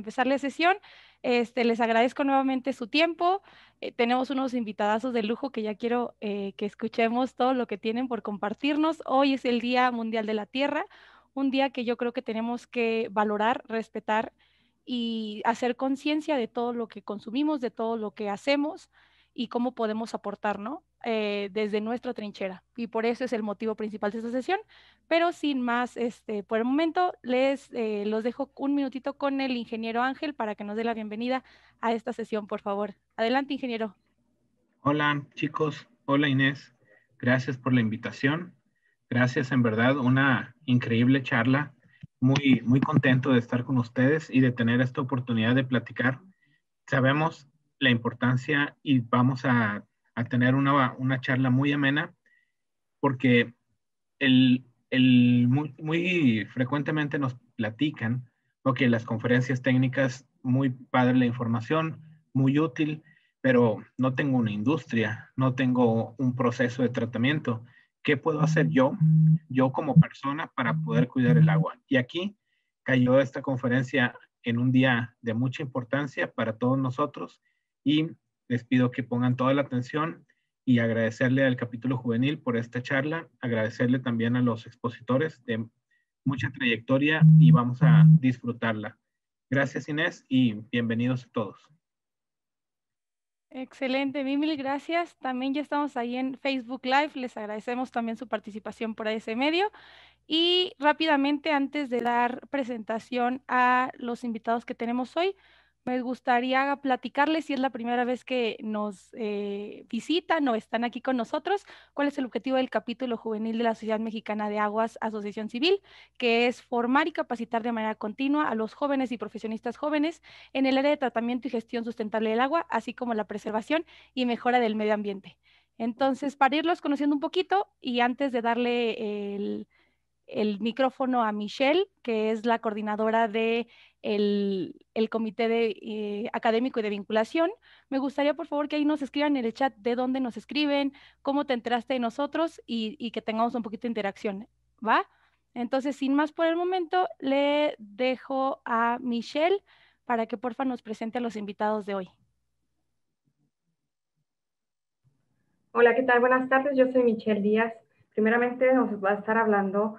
empezar la sesión. Este, les agradezco nuevamente su tiempo. Eh, tenemos unos invitadazos de lujo que ya quiero eh, que escuchemos todo lo que tienen por compartirnos. Hoy es el Día Mundial de la Tierra, un día que yo creo que tenemos que valorar, respetar y hacer conciencia de todo lo que consumimos, de todo lo que hacemos y cómo podemos aportar, ¿no? Eh, desde nuestra trinchera. Y por eso es el motivo principal de esta sesión. Pero sin más, este, por el momento, les eh, los dejo un minutito con el ingeniero Ángel para que nos dé la bienvenida a esta sesión, por favor. Adelante, ingeniero. Hola, chicos. Hola, Inés. Gracias por la invitación. Gracias, en verdad, una increíble charla. Muy, muy contento de estar con ustedes y de tener esta oportunidad de platicar. Sabemos la importancia y vamos a, tener una, charla muy amena porque el, muy, frecuentemente nos platican, que las conferencias técnicas, muy padre la información, muy útil, pero no tengo una industria, no tengo un proceso de tratamiento. ¿Qué puedo hacer yo, yo como persona, para poder cuidar el agua? Y aquí cayó esta conferencia en un día de mucha importancia para todos nosotros y les pido que pongan toda la atención y agradecerle al capítulo juvenil por esta charla, agradecerle también a los expositores de mucha trayectoria y vamos a disfrutarla. Gracias Inés y bienvenidos a todos. Excelente, mil, gracias. También ya estamos ahí en Facebook Live. Les agradecemos también su participación por ese medio. Y rápidamente, antes de dar presentación a los invitados que tenemos hoy, me gustaría platicarles, si es la primera vez que nos eh, visitan o están aquí con nosotros, cuál es el objetivo del capítulo juvenil de la Sociedad Mexicana de Aguas Asociación Civil, que es formar y capacitar de manera continua a los jóvenes y profesionistas jóvenes en el área de tratamiento y gestión sustentable del agua, así como la preservación y mejora del medio ambiente. Entonces, para irlos conociendo un poquito y antes de darle el micrófono a Michelle, que es la coordinadora de el, comité de, eh, académico y de vinculación. Me gustaría, por favor, que ahí nos escriban en el chat de dónde nos escriben, cómo te entraste de nosotros y, que tengamos un poquito de interacción. ¿Va? Entonces, sin más por el momento, le dejo a Michelle para que porfa nos presente a los invitados de hoy. Hola, ¿qué tal? Buenas tardes, yo soy Michelle Díaz. Primeramente nos va a estar hablando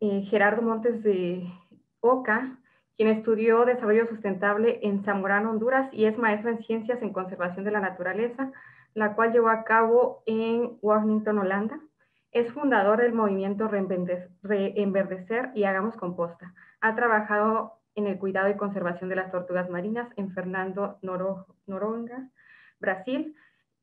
eh, Gerardo Montes de OCA, estudió desarrollo sustentable en Zamorano, Honduras, y es maestra en ciencias en conservación de la naturaleza, la cual llevó a cabo en Washington, Holanda. Es fundador del movimiento Reenverdecer y Hagamos Composta. Ha trabajado en el cuidado y conservación de las tortugas marinas en Fernando Noronha, Noronga, Brasil,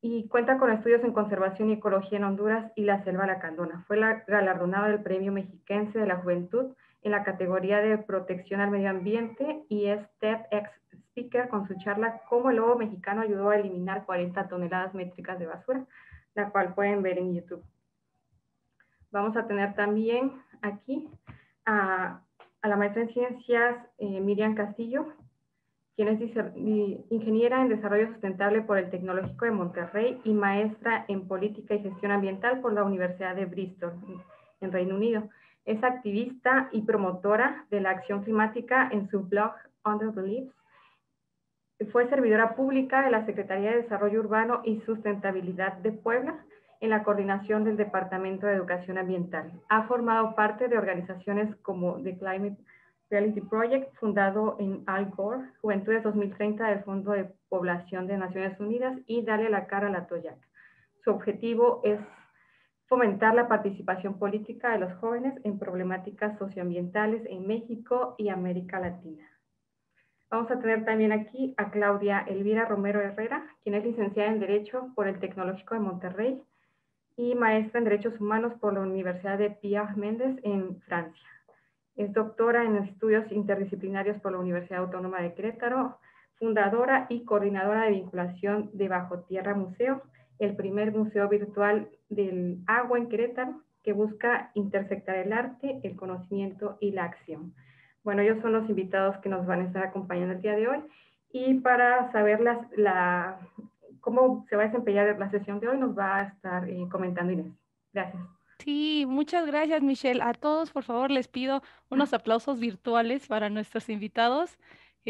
y cuenta con estudios en conservación y ecología en Honduras y la selva lacandona. Fue la galardonada del Premio Mexiquense de la Juventud en la categoría de protección al medio ambiente y es TEDx Speaker con su charla Cómo el lobo mexicano ayudó a eliminar 40 toneladas métricas de basura, la cual pueden ver en YouTube. Vamos a tener también aquí a, la maestra en ciencias eh, Miriam Castillo, quien es ingeniera en desarrollo sustentable por el Tecnológico de Monterrey y maestra en política y gestión ambiental por la Universidad de Bristol en Reino Unido. Es activista y promotora de la acción climática en su blog Under the Leaves. Fue servidora pública de la Secretaría de Desarrollo Urbano y Sustentabilidad de Puebla en la coordinación del Departamento de Educación Ambiental. Ha formado parte de organizaciones como The Climate Reality Project, fundado en Al Gore, Juventudes 2030 del Fondo de Población de Naciones Unidas y Dale la cara a la Toyac. Su objetivo es fomentar la participación política de los jóvenes en problemáticas socioambientales en México y América Latina. Vamos a tener también aquí a Claudia Elvira Romero Herrera, quien es licenciada en Derecho por el Tecnológico de Monterrey y maestra en Derechos Humanos por la Universidad de Pierre Méndez en Francia. Es doctora en estudios interdisciplinarios por la Universidad Autónoma de Querétaro, fundadora y coordinadora de vinculación de Bajo Tierra Museo el primer museo virtual del agua en Querétaro, que busca intersectar el arte, el conocimiento y la acción. Bueno, ellos son los invitados que nos van a estar acompañando el día de hoy. Y para saber la, cómo se va a desempeñar la sesión de hoy, nos va a estar eh, comentando Inés. Gracias. Sí, muchas gracias Michelle. A todos, por favor, les pido unos aplausos virtuales para nuestros invitados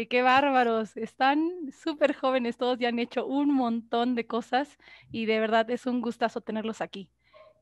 qué bárbaros, están súper jóvenes, todos ya han hecho un montón de cosas y de verdad es un gustazo tenerlos aquí.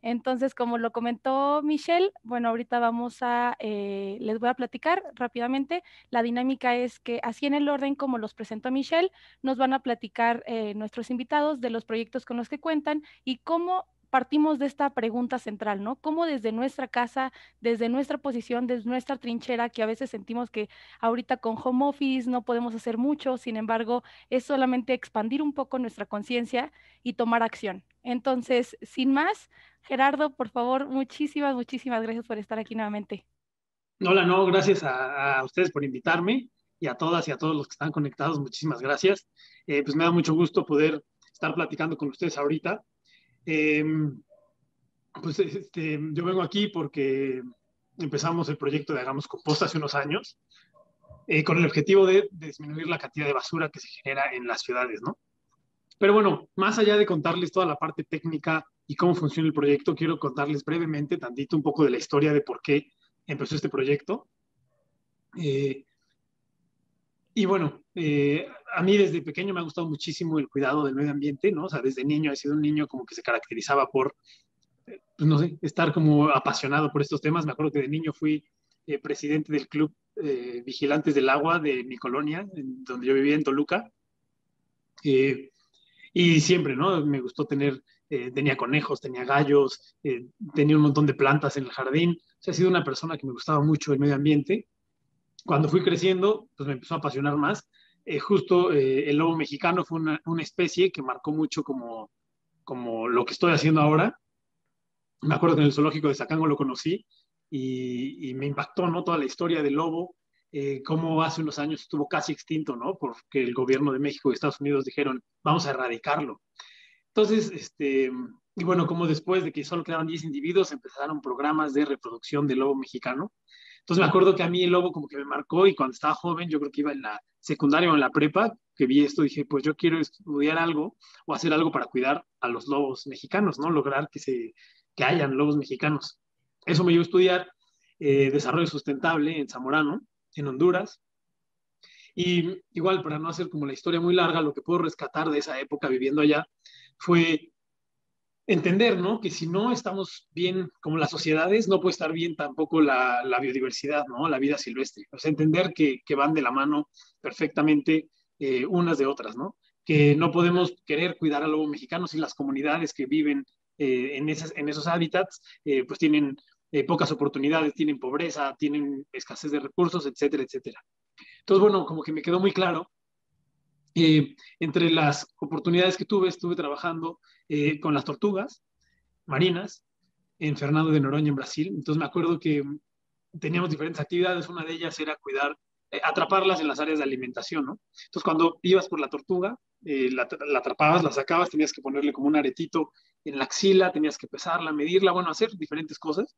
Entonces, como lo comentó Michelle, bueno, ahorita vamos a, eh, les voy a platicar rápidamente. La dinámica es que así en el orden como los presentó Michelle, nos van a platicar eh, nuestros invitados de los proyectos con los que cuentan y cómo partimos de esta pregunta central, ¿no? ¿Cómo desde nuestra casa, desde nuestra posición, desde nuestra trinchera, que a veces sentimos que ahorita con home office no podemos hacer mucho, sin embargo, es solamente expandir un poco nuestra conciencia y tomar acción? Entonces, sin más, Gerardo, por favor, muchísimas, muchísimas gracias por estar aquí nuevamente. Hola, no, gracias a, ustedes por invitarme y a todas y a todos los que están conectados, muchísimas gracias. Eh, pues me da mucho gusto poder estar platicando con ustedes ahorita Em, pues este, yo vengo aquí porque empezamos el proyecto de Hagamos Composta hace unos años, eh, con el objetivo de, disminuir la cantidad de basura que se genera en las ciudades, ¿no? Pero bueno, más allá de contarles toda la parte técnica y cómo funciona el proyecto, quiero contarles brevemente, tantito, un poco de la historia de por qué empezó este proyecto. Eh, y bueno, eh, a mí desde pequeño me ha gustado muchísimo el cuidado del medio ambiente, ¿no? O sea, desde niño he sido un niño como que se caracterizaba por, eh, pues, no sé, estar como apasionado por estos temas. Me acuerdo que de niño fui eh, presidente del club eh, Vigilantes del Agua de mi colonia, donde yo vivía en Toluca. y siempre, ¿no? Me gustó tener, tenía conejos, tenía gallos, tenía un montón de plantas en el jardín. O sea, he sido una persona que me gustaba mucho el medio ambiente. Cuando fui creciendo, pues me empezó a apasionar más eh, justo eh, el lobo mexicano fue una, especie que marcó mucho como, lo que estoy haciendo ahora. Me acuerdo que en el zoológico de Sacango lo conocí y, me impactó ¿no? toda la historia del lobo, eh, como hace unos años estuvo casi extinto, ¿no? porque el gobierno de México y Estados Unidos dijeron, vamos a erradicarlo. Entonces, este, y bueno, como después de que solo quedaban 10 individuos, empezaron programas de reproducción del lobo mexicano entonces me acuerdo que a mí el lobo como que me marcó y cuando estaba joven, yo creo que iba en la secundaria o en la prepa, que vi esto, dije, pues yo quiero estudiar algo o hacer algo para cuidar a los lobos mexicanos, ¿no? Lograr que, se, que hayan lobos mexicanos. Eso me llevó a estudiar eh, desarrollo sustentable en Zamorano, en Honduras. Y igual, para no hacer como la historia muy larga, lo que puedo rescatar de esa época viviendo allá fue entender, ¿no? Que si no estamos bien como las sociedades, no puede estar bien tampoco la, biodiversidad, ¿no? La vida silvestre. entender que, van de la mano perfectamente eh, unas de otras, ¿no? Que no podemos querer cuidar al lobo mexicano si las comunidades que viven eh, en, esas, en esos hábitats, eh, pues tienen pocas oportunidades, tienen pobreza, tienen escasez de recursos, etcétera, etcétera. Entonces, bueno, como que me quedó muy claro eh, entre las oportunidades que tuve, estuve trabajando eh, con las tortugas marinas en Fernando de Noronha, en Brasil. Entonces me acuerdo que teníamos diferentes actividades. Una de ellas era cuidar, eh, atraparlas en las áreas de alimentación, Entonces cuando ibas por la tortuga, la, atrapabas, la sacabas, tenías que ponerle como un aretito en la axila, tenías que pesarla, medirla, bueno, hacer diferentes cosas.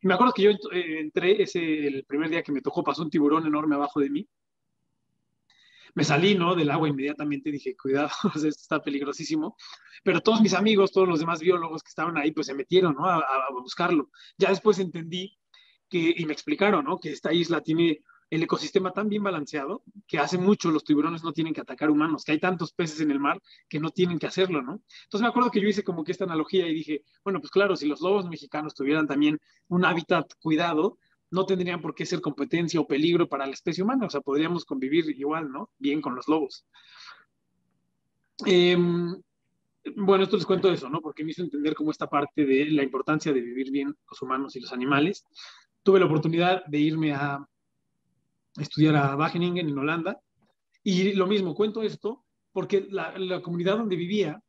Y me acuerdo que yo entré, ese, el primer día que me tocó, pasó un tiburón enorme abajo de mí me salí, ¿no? Del agua inmediatamente y dije, cuidado, esto está peligrosísimo. Pero todos mis amigos, todos los demás biólogos que estaban ahí, pues se metieron, A, buscarlo. Ya después entendí que, y me explicaron, Que esta isla tiene el ecosistema tan bien balanceado que hace mucho los tiburones no tienen que atacar humanos, que hay tantos peces en el mar que no tienen que hacerlo, ¿no? Entonces me acuerdo que yo hice como que esta analogía y dije, bueno, pues claro, si los lobos mexicanos tuvieran también un hábitat cuidado, no tendrían por qué ser competencia o peligro para la especie humana, o sea, podríamos convivir igual, ¿no? Bien con los lobos. Em, bueno, esto les cuento eso, ¿no? Porque me hizo entender cómo esta parte de la importancia de vivir bien los humanos y los animales. Tuve la oportunidad de irme a estudiar a Wageningen en Holanda y lo mismo, cuento esto porque la, comunidad donde vivía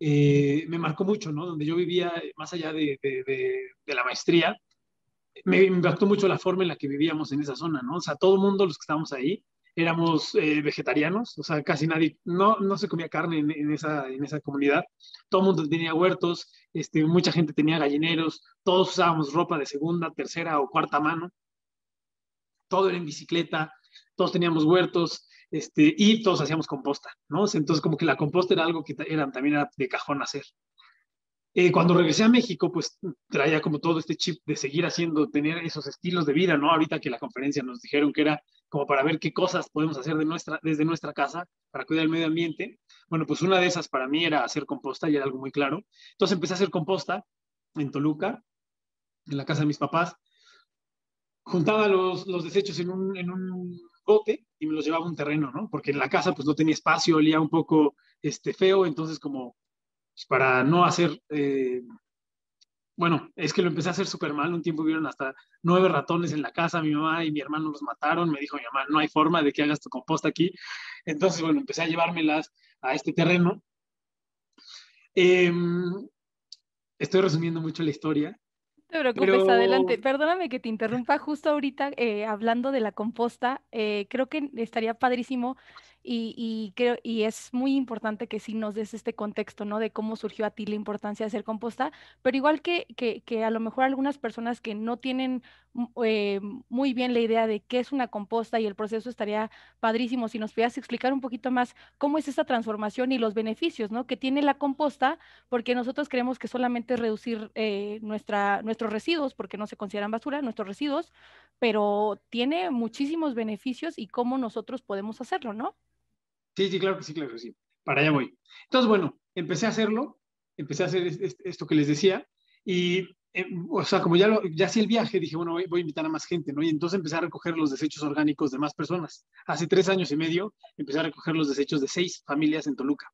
eh, me marcó mucho, ¿no? Donde yo vivía, eh, más allá de la maestría, me impactó mucho la forma en la que vivíamos en esa zona, ¿no? O sea, todo el mundo, los que estábamos ahí, éramos eh, vegetarianos, o sea, casi nadie, no, no se comía carne en, esa, en esa comunidad, todo el mundo tenía huertos, este, mucha gente tenía gallineros, todos usábamos ropa de segunda, tercera o cuarta mano, todo era en bicicleta, todos teníamos huertos, este, y todos hacíamos composta, ¿no? Entonces, como que la composta era algo que eran también era de cajón hacer. Eh, cuando regresé a México, pues traía como todo este chip de seguir haciendo, tener esos estilos de vida, ¿no? Ahorita que la conferencia nos dijeron que era como para ver qué cosas podemos hacer de nuestra, desde nuestra casa para cuidar el medio ambiente. Bueno, pues una de esas para mí era hacer composta y era algo muy claro. Entonces empecé a hacer composta en Toluca, en la casa de mis papás. Juntaba los, desechos en un, bote y me los llevaba a un terreno, ¿no? Porque en la casa pues no tenía espacio, olía un poco este, feo, entonces como para no hacer, eh, bueno, es que lo empecé a hacer súper mal, un tiempo vieron hasta nueve ratones en la casa, mi mamá y mi hermano los mataron, me dijo mi mamá, no hay forma de que hagas tu composta aquí, entonces, bueno, empecé a llevármelas a este terreno. Em, estoy resumiendo mucho la historia, te preocupes, adelante. Perdóname que te interrumpa justo ahorita eh, hablando de la composta. Eh, creo que estaría padrísimo y, creo, y es muy importante que sí nos des este contexto, ¿no? De cómo surgió a ti la importancia de hacer composta, pero igual que, que, a lo mejor algunas personas que no tienen eh, muy bien la idea de qué es una composta y el proceso estaría padrísimo si nos pudieras explicar un poquito más cómo es esta transformación y los beneficios, ¿no? Que tiene la composta, porque nosotros creemos que solamente es reducir eh, nuestra, nuestros residuos, porque no se consideran basura, nuestros residuos, pero tiene muchísimos beneficios y cómo nosotros podemos hacerlo, ¿no? Sí, sí, claro que sí, claro que sí. Para allá voy. Entonces, bueno, empecé a hacerlo, empecé a hacer esto que les decía y, eh, o sea, como ya, lo, ya hacía el viaje, dije, bueno, voy, voy, a invitar a más gente, ¿no? Y entonces empecé a recoger los desechos orgánicos de más personas. Hace tres años y medio empecé a recoger los desechos de seis familias en Toluca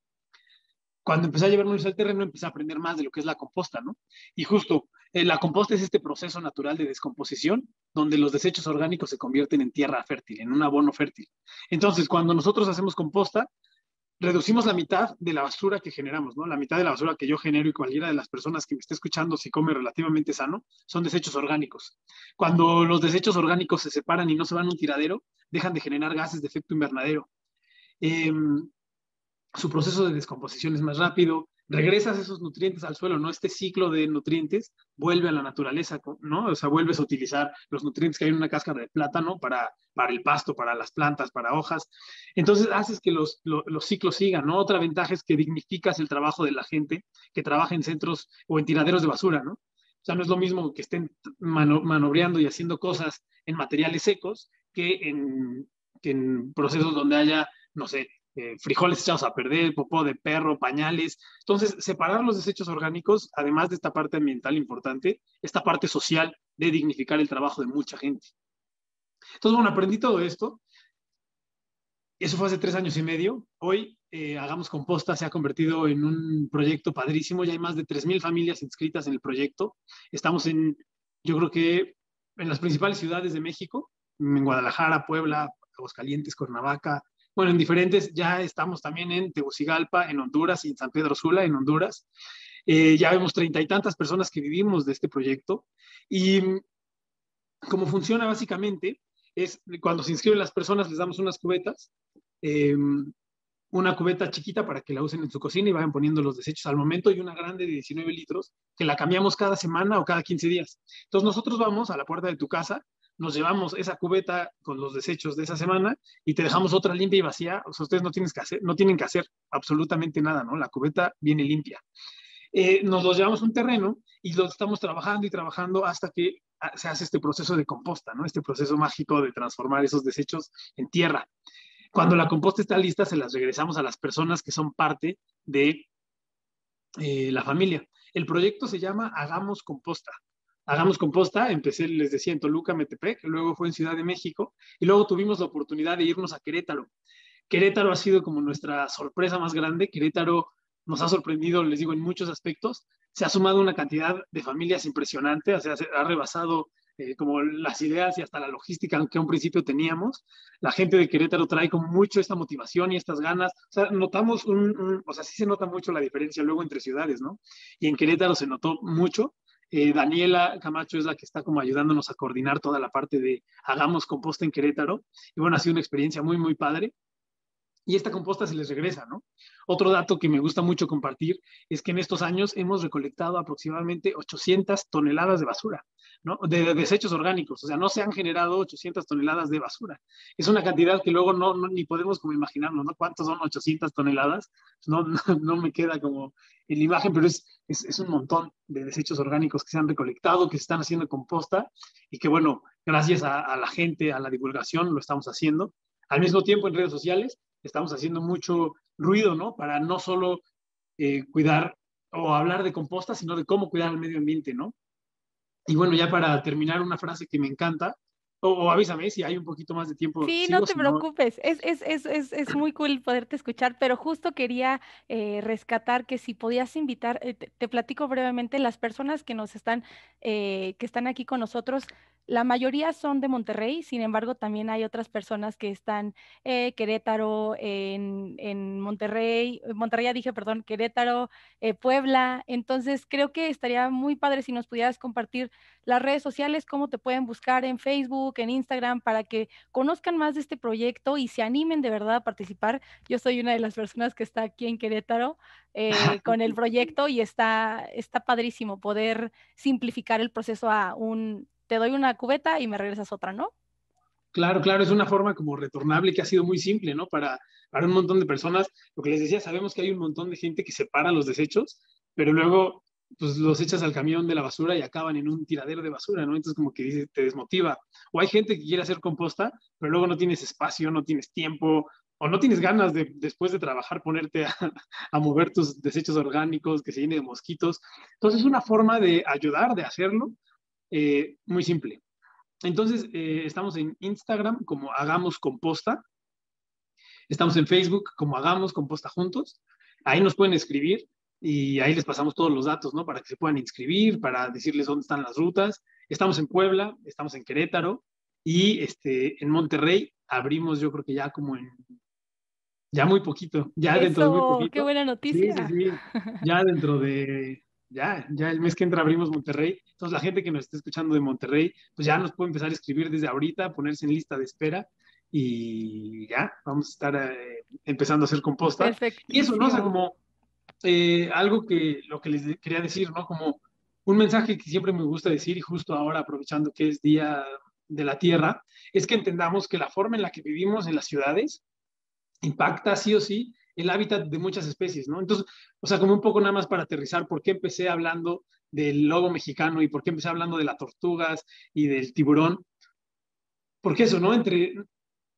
cuando empecé a llevarme al terreno, empecé a aprender más de lo que es la composta, ¿no? Y justo, eh, la composta es este proceso natural de descomposición donde los desechos orgánicos se convierten en tierra fértil, en un abono fértil. Entonces, cuando nosotros hacemos composta, reducimos la mitad de la basura que generamos, ¿no? La mitad de la basura que yo genero y cualquiera de las personas que me esté escuchando si come relativamente sano, son desechos orgánicos. Cuando los desechos orgánicos se separan y no se van a un tiradero, dejan de generar gases de efecto invernadero. Em, su proceso de descomposición es más rápido, regresas esos nutrientes al suelo, ¿no? Este ciclo de nutrientes vuelve a la naturaleza, ¿no? O sea, vuelves a utilizar los nutrientes que hay en una cáscara de plátano para, para el pasto, para las plantas, para hojas. Entonces, haces que los, ciclos sigan, ¿no? Otra ventaja es que dignificas el trabajo de la gente que trabaja en centros o en tiraderos de basura, ¿no? O sea, no es lo mismo que estén mano, manobreando y haciendo cosas en materiales secos que en, que en procesos donde haya, no sé, eh, frijoles echados a perder, popó de perro, pañales. Entonces, separar los desechos orgánicos, además de esta parte ambiental importante, esta parte social de dignificar el trabajo de mucha gente. Entonces, bueno, aprendí todo esto. Eso fue hace tres años y medio. Hoy, eh, Hagamos Composta se ha convertido en un proyecto padrísimo. Ya hay más de 3.000 familias inscritas en el proyecto. Estamos en, yo creo que en las principales ciudades de México, en Guadalajara, Puebla, Aguascalientes, Cuernavaca, bueno, en diferentes, ya estamos también en Tegucigalpa, en Honduras, y en San Pedro Sula, en Honduras. Eh, ya vemos treinta y tantas personas que vivimos de este proyecto. Y mm, cómo funciona básicamente es cuando se inscriben las personas, les damos unas cubetas, em, una cubeta chiquita para que la usen en su cocina y vayan poniendo los desechos al momento y una grande de 19 litros que la cambiamos cada semana o cada 15 días. Entonces nosotros vamos a la puerta de tu casa, nos llevamos esa cubeta con los desechos de esa semana y te dejamos otra limpia y vacía. O sea, ustedes no, que hacer, no tienen que hacer absolutamente nada, ¿no? La cubeta viene limpia. Eh, nos los llevamos a un terreno y lo estamos trabajando y trabajando hasta que ah, se hace este proceso de composta, ¿no? Este proceso mágico de transformar esos desechos en tierra. Cuando la composta está lista, se las regresamos a las personas que son parte de eh, la familia. El proyecto se llama Hagamos Composta. Hagamos Composta, empecé, les decía, en Toluca, Metepec, luego fue en Ciudad de México y luego tuvimos la oportunidad de irnos a Querétaro. Querétaro ha sido como nuestra sorpresa más grande. Querétaro nos ha sorprendido, les digo, en muchos aspectos. Se ha sumado una cantidad de familias impresionante, o sea, se ha rebasado eh, como las ideas y hasta la logística que a un principio teníamos. La gente de Querétaro trae con mucho esta motivación y estas ganas. O sea, notamos un, o sea, sí se nota mucho la diferencia luego entre ciudades, ¿no? Y en Querétaro se notó mucho. Eh, Daniela Camacho es la que está como ayudándonos a coordinar toda la parte de hagamos composta en Querétaro. Y bueno, ha sido una experiencia muy, muy padre y esta composta se les regresa, ¿no? Otro dato que me gusta mucho compartir es que en estos años hemos recolectado aproximadamente 800 toneladas de basura, ¿no? De, desechos orgánicos, o sea, no se han generado 800 toneladas de basura. Es una cantidad que luego no, ni podemos como imaginarnos, ¿no? ¿Cuántos son 800 toneladas? No, me queda como en la imagen, pero es, un montón de desechos orgánicos que se han recolectado, que se están haciendo composta y que, bueno, gracias a la gente, a la divulgación, lo estamos haciendo al mismo tiempo en redes sociales estamos haciendo mucho ruido, ¿no? Para no solo eh, cuidar o hablar de composta, sino de cómo cuidar el medio ambiente, ¿no? Y bueno, ya para terminar, una frase que me encanta, o, avísame si hay un poquito más de tiempo. Sí, no te preocupes, Es, es, es, es, muy cool poderte escuchar, pero justo quería eh, rescatar que si podías invitar, eh, te, platico brevemente, las personas que nos están, eh, que están aquí con nosotros, la mayoría son de Monterrey, sin embargo, también hay otras personas que están eh, Querétaro, en, en, Monterrey, Monterrey ya dije, perdón, Querétaro, Puebla. Entonces, creo que estaría muy padre si nos pudieras compartir las redes sociales, cómo te pueden buscar en Facebook, en Instagram, para que conozcan más de este proyecto y se animen de verdad a participar. Yo soy una de las personas que está aquí en Querétaro eh, con el proyecto y está, está padrísimo poder simplificar el proceso a un, te doy una cubeta y me regresas otra, ¿no? Claro, claro, es una forma como retornable que ha sido muy simple, ¿no? Para, para un montón de personas. Lo que les decía, sabemos que hay un montón de gente que separa los desechos, pero luego pues los echas al camión de la basura y acaban en un tiradero de basura, ¿no? Entonces como que te desmotiva. O hay gente que quiere hacer composta, pero luego no tienes espacio, no tienes tiempo, o no tienes ganas de después de trabajar ponerte a, mover tus desechos orgánicos que se llenen de mosquitos. Entonces es una forma de ayudar, de hacerlo, eh, muy simple. Entonces eh, estamos en Instagram como Hagamos Composta, estamos en Facebook como Hagamos Composta Juntos, ahí nos pueden escribir, y ahí les pasamos todos los datos, ¿no? Para que se puedan inscribir, para decirles dónde están las rutas. Estamos en Puebla, estamos en Querétaro y este, en Monterrey abrimos yo creo que ya como en, ya muy poquito, ya dentro de muy poquito. ¡Qué buena noticia! Ya dentro de, ya, ya el mes que entra abrimos Monterrey. Entonces la gente que nos está escuchando de Monterrey, pues ya nos puede empezar a escribir desde ahorita, ponerse en lista de espera y ya vamos a estar eh, empezando a hacer composta. Y eso, ¿no? O como eh, algo que lo que les quería decir, ¿no? Como un mensaje que siempre me gusta decir y justo ahora aprovechando que es Día de la Tierra, es que entendamos que la forma en la que vivimos en las ciudades impacta sí o sí el hábitat de muchas especies, ¿no? Entonces, o sea, como un poco nada más para aterrizar, ¿por qué empecé hablando del lobo mexicano y por qué empecé hablando de las tortugas y del tiburón? Porque eso, ¿no? Entre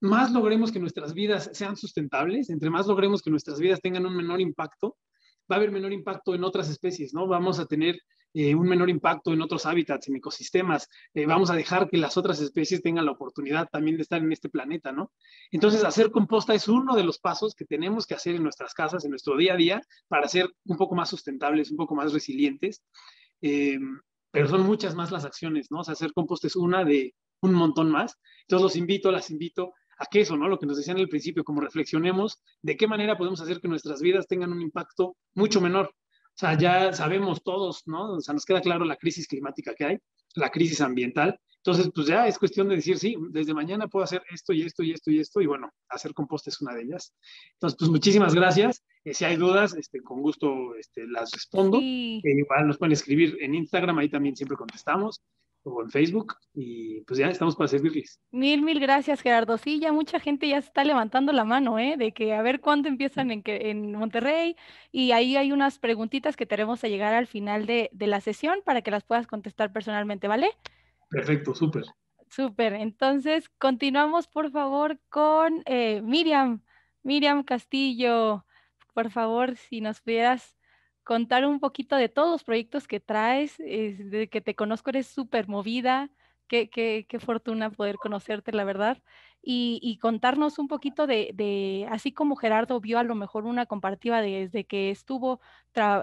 más logremos que nuestras vidas sean sustentables, entre más logremos que nuestras vidas tengan un menor impacto, va a haber menor impacto en otras especies, ¿no? Vamos a tener eh, un menor impacto en otros hábitats, en ecosistemas. Eh, vamos a dejar que las otras especies tengan la oportunidad también de estar en este planeta, ¿no? Entonces, hacer composta es uno de los pasos que tenemos que hacer en nuestras casas, en nuestro día a día, para ser un poco más sustentables, un poco más resilientes. Eh, pero son muchas más las acciones, ¿no? O sea, hacer composta es una de un montón más. Entonces, los invito, las invito a qué eso, ¿no? Lo que nos decían al principio, como reflexionemos, de qué manera podemos hacer que nuestras vidas tengan un impacto mucho menor. O sea, ya sabemos todos, ¿no? O sea, nos queda claro la crisis climática que hay, la crisis ambiental. Entonces, pues ya es cuestión de decir, sí, desde mañana puedo hacer esto y esto y esto y esto, y bueno, hacer compost es una de ellas. Entonces, pues muchísimas gracias. Eh, si hay dudas, este, con gusto este, las respondo. Eh, igual nos pueden escribir en Instagram, ahí también siempre contestamos o en Facebook. Y pues ya estamos para servirles. Mil, mil gracias, Gerardo. Sí, ya mucha gente ya se está levantando la mano, ¿eh? De que a ver cuándo empiezan en, que, en Monterrey. Y ahí hay unas preguntitas que tenemos a llegar al final de, la sesión para que las puedas contestar personalmente, ¿vale? Perfecto, súper. Súper. Entonces, continuamos, por favor, con eh, Miriam. Miriam Castillo, por favor, si nos pudieras contar un poquito de todos los proyectos que traes, desde que te conozco eres súper movida, qué, qué, fortuna poder conocerte, la verdad, y, y contarnos un poquito de, de, así como Gerardo vio a lo mejor una comparativa desde que estuvo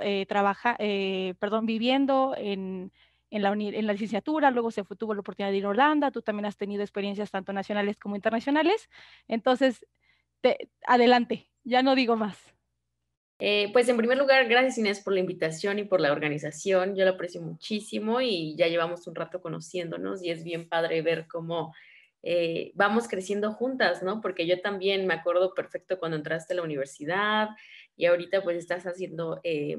eh, trabaja, eh, perdón, viviendo en, en la, en la, licenciatura, luego se tuvo la oportunidad de ir a Holanda, tú también has tenido experiencias tanto nacionales como internacionales, entonces, adelante, ya no digo más. Eh, pues en primer lugar, gracias Inés por la invitación y por la organización. Yo lo aprecio muchísimo y ya llevamos un rato conociéndonos y es bien padre ver cómo eh, vamos creciendo juntas, ¿no? Porque yo también me acuerdo perfecto cuando entraste a la universidad y ahorita pues estás haciendo eh,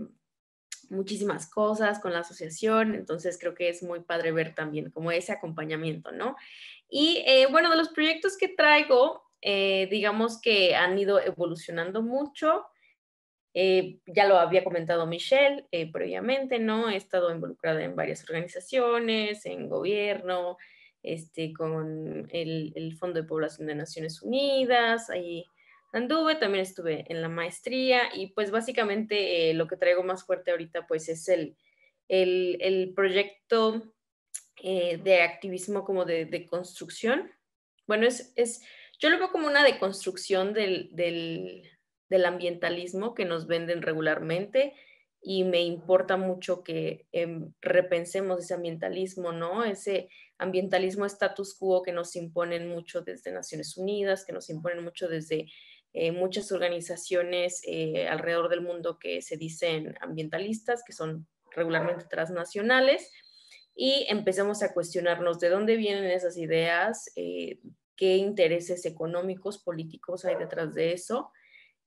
muchísimas cosas con la asociación, entonces creo que es muy padre ver también como ese acompañamiento, ¿no? Y bueno, de los proyectos que traigo, digamos que han ido evolucionando mucho. Eh, ya lo había comentado Michelle eh, previamente, ¿no? He estado involucrada en varias organizaciones, en gobierno, este, con el, el, Fondo de Población de Naciones Unidas, ahí anduve, también estuve en la maestría y pues básicamente eh, lo que traigo más fuerte ahorita pues es el, el, el proyecto de activismo como de, de construcción. Bueno, es, es, yo lo veo como una deconstrucción del, del del ambientalismo que nos venden regularmente y me importa mucho que em, repensemos ese ambientalismo, ¿no? Ese ambientalismo status quo que nos imponen mucho desde Naciones Unidas, que nos imponen mucho desde eh, muchas organizaciones eh, alrededor del mundo que se dicen ambientalistas, que son regularmente transnacionales, y empecemos a cuestionarnos de dónde vienen esas ideas, eh, qué intereses económicos, políticos hay detrás de eso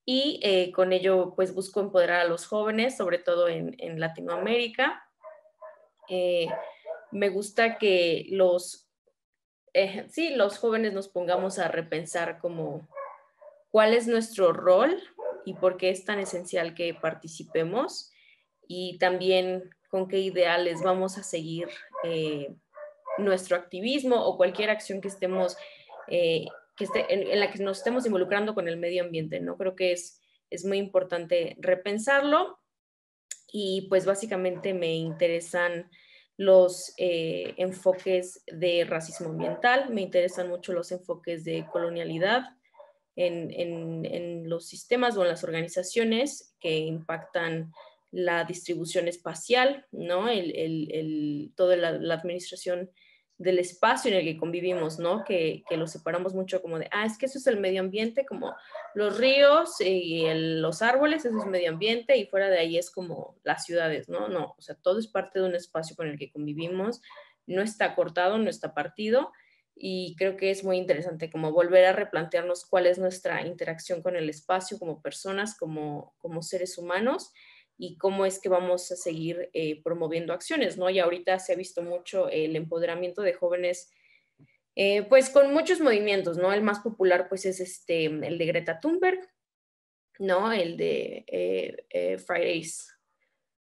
y eh, con ello pues busco empoderar a los jóvenes, sobre todo en, Latinoamérica. Eh, me gusta que los, eh, los jóvenes nos pongamos a repensar como cuál es nuestro rol y por qué es tan esencial que participemos y también con qué ideales vamos a seguir nuestro activismo o cualquier acción que estemos que esté, en, la que nos estemos involucrando con el medio ambiente, ¿no? Creo que es, es muy importante repensarlo y pues básicamente me interesan los eh, enfoques de racismo ambiental, me interesan mucho los enfoques de colonialidad en, en, los sistemas o en las organizaciones que impactan la distribución espacial, ¿no? El, el, toda la, la administración del espacio en el que convivimos, ¿no? Que, lo separamos mucho como de, ah, es que eso es el medio ambiente, como los ríos y los árboles, eso es medio ambiente, y fuera de ahí es como las ciudades, ¿no? No, o sea, todo es parte de un espacio con el que convivimos, no está cortado, no está partido, y creo que es muy interesante como volver a replantearnos cuál es nuestra interacción con el espacio como personas, como, como seres humanos, y cómo es que vamos a seguir eh, promoviendo acciones, ¿no? Y ahorita se ha visto mucho el empoderamiento de jóvenes, eh, pues con muchos movimientos, ¿no? El más popular, pues, es este, el de Greta Thunberg, ¿no? El de eh, Fridays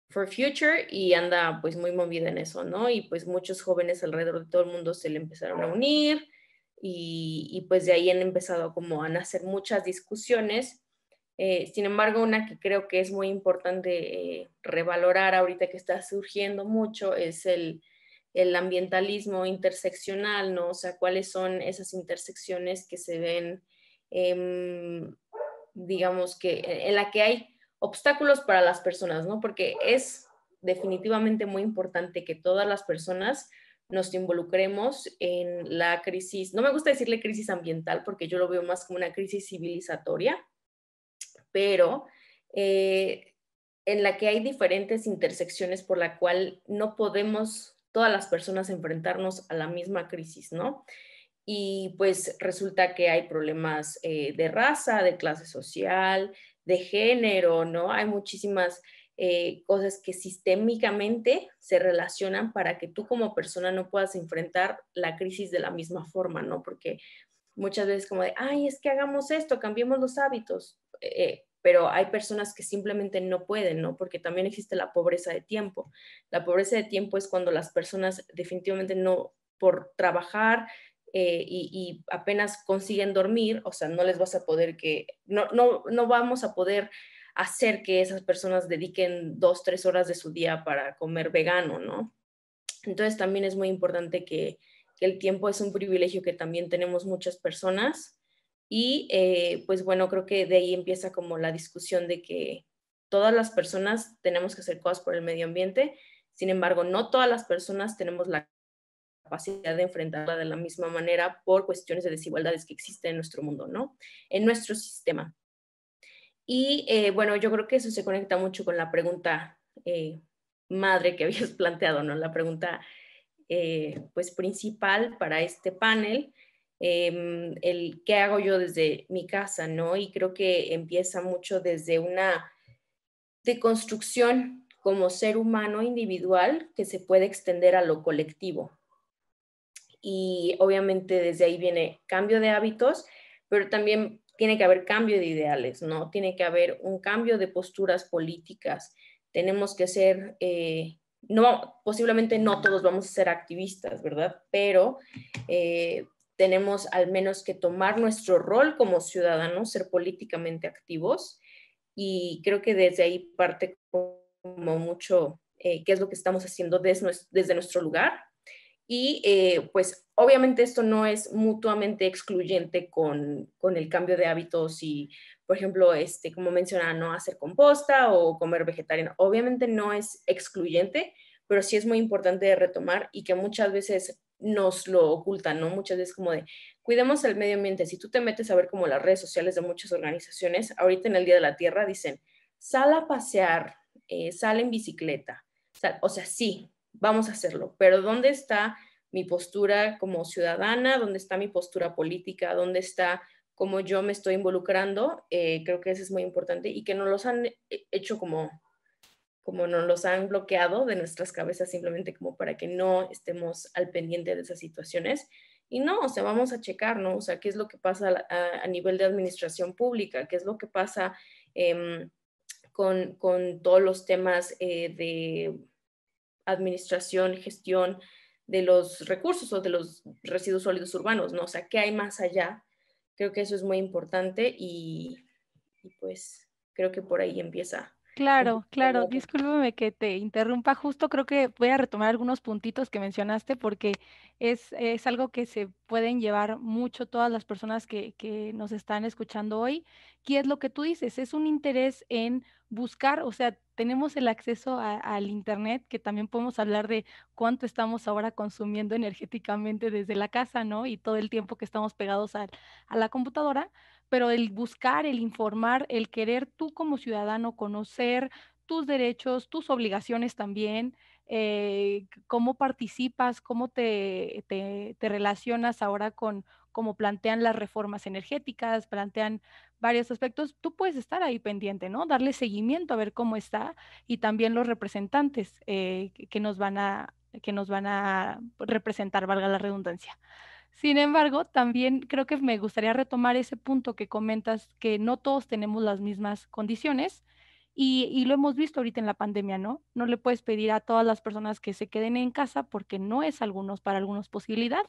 for Future y anda, pues, muy movida en eso, ¿no? Y pues muchos jóvenes alrededor de todo el mundo se le empezaron a unir y, y pues de ahí han empezado como a nacer muchas discusiones eh, sin embargo, una que creo que es muy importante eh, revalorar ahorita que está surgiendo mucho es el, el, ambientalismo interseccional, ¿no? O sea, cuáles son esas intersecciones que se ven, em, digamos que, e, en la que hay obstáculos para las personas, ¿no? Porque es definitivamente muy importante que todas las personas nos involucremos en la crisis, no me gusta decirle crisis ambiental porque yo lo veo más como una crisis civilizatoria, pero eh, en la que hay diferentes intersecciones por la cual no podemos todas las personas enfrentarnos a la misma crisis, ¿no? Y pues resulta que hay problemas eh, de raza, de clase social, de género, ¿no? Hay muchísimas eh, cosas que sistémicamente se relacionan para que tú como persona no puedas enfrentar la crisis de la misma forma, ¿no? Porque muchas veces como de, ay, es que hagamos esto, cambiemos los hábitos. Eh, pero hay personas que simplemente no pueden, ¿no? Porque también existe la pobreza de tiempo. La pobreza de tiempo es cuando las personas definitivamente no, por trabajar eh, y, apenas consiguen dormir, o sea, no les vas a poder que, no, no, vamos a poder hacer que esas personas dediquen dos, tres horas de su día para comer vegano, ¿no? Entonces también es muy importante que, que el tiempo es un privilegio que también tenemos muchas personas y eh, pues bueno, creo que de ahí empieza como la discusión de que todas las personas tenemos que hacer cosas por el medio ambiente, sin embargo, no todas las personas tenemos la capacidad de enfrentarla de la misma manera por cuestiones de desigualdades que existen en nuestro mundo, ¿no? En nuestro sistema. Y eh, bueno, yo creo que eso se conecta mucho con la pregunta eh, madre que habías planteado, ¿no? La pregunta, pues, principal para este panel, Em, el qué hago yo desde mi casa, ¿no? Y creo que empieza mucho desde una deconstrucción como ser humano individual que se puede extender a lo colectivo. Y obviamente desde ahí viene cambio de hábitos, pero también tiene que haber cambio de ideales, ¿no? Tiene que haber un cambio de posturas políticas. Tenemos que ser, eh, no, posiblemente no todos vamos a ser activistas, ¿verdad? Pero eh, tenemos al menos que tomar nuestro rol como ciudadanos, ser políticamente activos y creo que desde ahí parte como mucho eh, qué es lo que estamos haciendo desde, nuestro lugar. Y eh, pues obviamente esto no es mutuamente excluyente con, con, el cambio de hábitos y, por ejemplo, este, como mencionaba, no hacer composta o comer vegetariano. Obviamente no es excluyente, pero sí es muy importante retomar y que muchas veces nos lo ocultan, ¿no? Muchas veces como de, cuidemos el medio ambiente. Si tú te metes a ver como las redes sociales de muchas organizaciones, ahorita en el Día de la Tierra dicen, sal a pasear, eh, sal en bicicleta. O sea, sí, vamos a hacerlo, pero ¿dónde está mi postura como ciudadana? ¿Dónde está mi postura política? ¿Dónde está cómo yo me estoy involucrando? Eh, creo que eso es muy importante y que no los han eh, hecho como como nos los han bloqueado de nuestras cabezas simplemente como para que no estemos al pendiente de esas situaciones. Y no, o sea, vamos a checar, ¿no? O sea, qué es lo que pasa a, nivel de administración pública, qué es lo que pasa em, con, todos los temas eh, de administración, gestión de los recursos o de los residuos sólidos urbanos, ¿no? O sea, qué hay más allá. Creo que eso es muy importante y pues creo que por ahí empieza Claro, claro. Discúlpeme que te interrumpa. Justo creo que voy a retomar algunos puntitos que mencionaste porque es, es algo que se pueden llevar mucho todas las personas que, que nos están escuchando hoy. ¿Qué es lo que tú dices, es un interés en buscar, o sea, tenemos el acceso al Internet, que también podemos hablar de cuánto estamos ahora consumiendo energéticamente desde la casa, ¿no? Y todo el tiempo que estamos pegados a la computadora pero el buscar, el informar, el querer tú como ciudadano conocer tus derechos, tus obligaciones también, eh, cómo participas, cómo te, te, relacionas ahora con cómo plantean las reformas energéticas, plantean varios aspectos, tú puedes estar ahí pendiente, ¿no? Darle seguimiento a ver cómo está y también los representantes eh, que, nos van a, que nos van a representar, valga la redundancia. Sin embargo, también creo que me gustaría retomar ese punto que comentas, que no todos tenemos las mismas condiciones y, lo hemos visto ahorita en la pandemia, ¿no? No le puedes pedir a todas las personas que se queden en casa porque no es algunos para algunos posibilidad.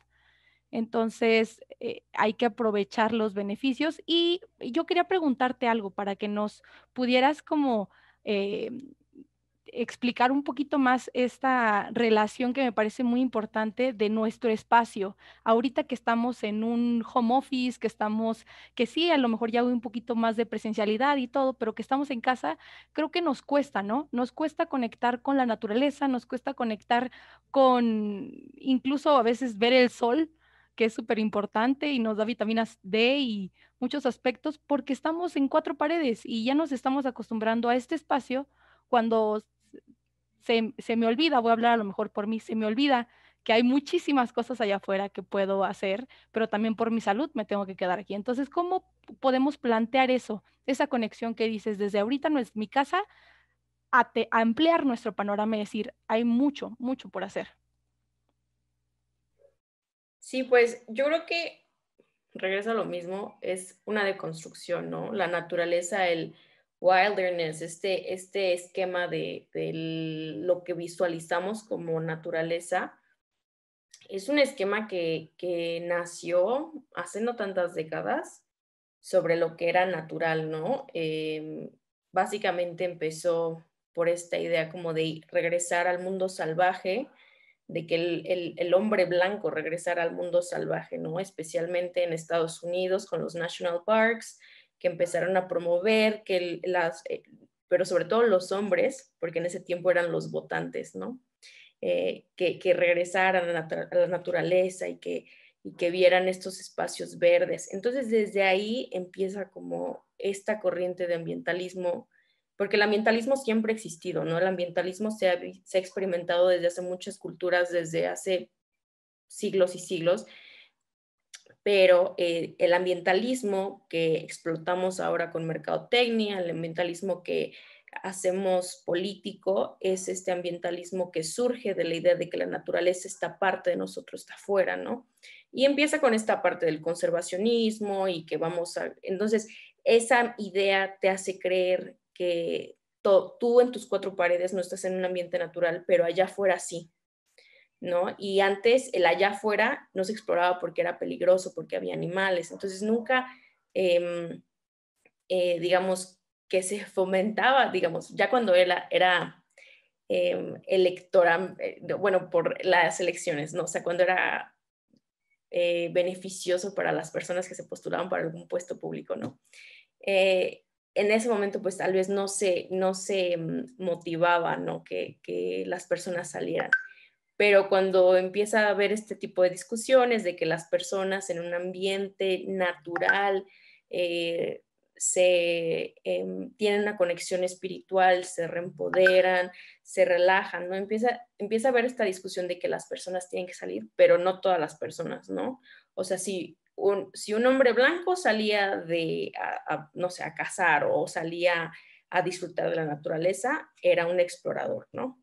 Entonces, eh, hay que aprovechar los beneficios y yo quería preguntarte algo para que nos pudieras como eh, explicar un poquito más esta relación que me parece muy importante de nuestro espacio. Ahorita que estamos en un home office, que estamos, que sí, a lo mejor ya hay un poquito más de presencialidad y todo, pero que estamos en casa, creo que nos cuesta, ¿no? Nos cuesta conectar con la naturaleza, nos cuesta conectar con incluso a veces ver el sol, que es súper importante y nos da vitaminas D y muchos aspectos porque estamos en cuatro paredes y ya nos estamos acostumbrando a este espacio cuando se, me olvida, voy a hablar a lo mejor por mí, se me olvida que hay muchísimas cosas allá afuera que puedo hacer, pero también por mi salud me tengo que quedar aquí. Entonces, ¿cómo podemos plantear eso, esa conexión que dices desde ahorita no es mi casa, a, a ampliar nuestro panorama y decir, hay mucho, mucho por hacer? Sí, pues yo creo que regresa a lo mismo, es una deconstrucción, ¿no? La naturaleza, el, wilderness, este, este esquema de, lo que visualizamos como naturaleza, es un esquema que, nació hace no tantas décadas sobre lo que era natural, ¿no? Em, básicamente empezó por esta idea como de regresar al mundo salvaje, de que el, el, hombre blanco regresara al mundo salvaje, ¿no? Especialmente en Estados Unidos con los national parks, que empezaron a promover, que las, eh, pero sobre todo los hombres, porque en ese tiempo eran los votantes, ¿no? Eh, que, regresaran a la, naturaleza y que, y que vieran estos espacios verdes. Entonces desde ahí empieza como esta corriente de ambientalismo, porque el ambientalismo siempre ha existido, ¿no? El ambientalismo se ha experimentado desde hace muchas culturas, desde hace siglos y siglos, pero eh, el ambientalismo que explotamos ahora con mercadotecnia, el ambientalismo que hacemos político, es este ambientalismo que surge de la idea de que la naturaleza está parte de nosotros, está afuera, ¿no? Y empieza con esta parte del conservacionismo y que vamos a... Entonces, esa idea te hace creer que tú en tus cuatro paredes no estás en un ambiente natural, pero allá afuera sí, y antes el allá afuera no se exploraba porque era peligroso, porque había animales. Entonces nunca, em, eh, digamos, que se fomentaba, digamos, ya cuando era, era em, electora, eh, bueno, por las elecciones, ¿no? O sea, cuando era eh, beneficioso para las personas que se postulaban para algún puesto público, ¿no? en ese momento, pues tal vez no se, em, motivaba, ¿no? que las personas salieran pero cuando empieza a haber este tipo de discusiones de que las personas en un ambiente natural eh, se em, tienen una conexión espiritual, se reempoderan, se relajan, ¿no? Empieza, empieza a haber esta discusión de que las personas tienen que salir, pero no todas las personas, ¿no? O sea, si un, si un hombre blanco salía de, no sé, a cazar o salía a disfrutar de la naturaleza, era un explorador, ¿no?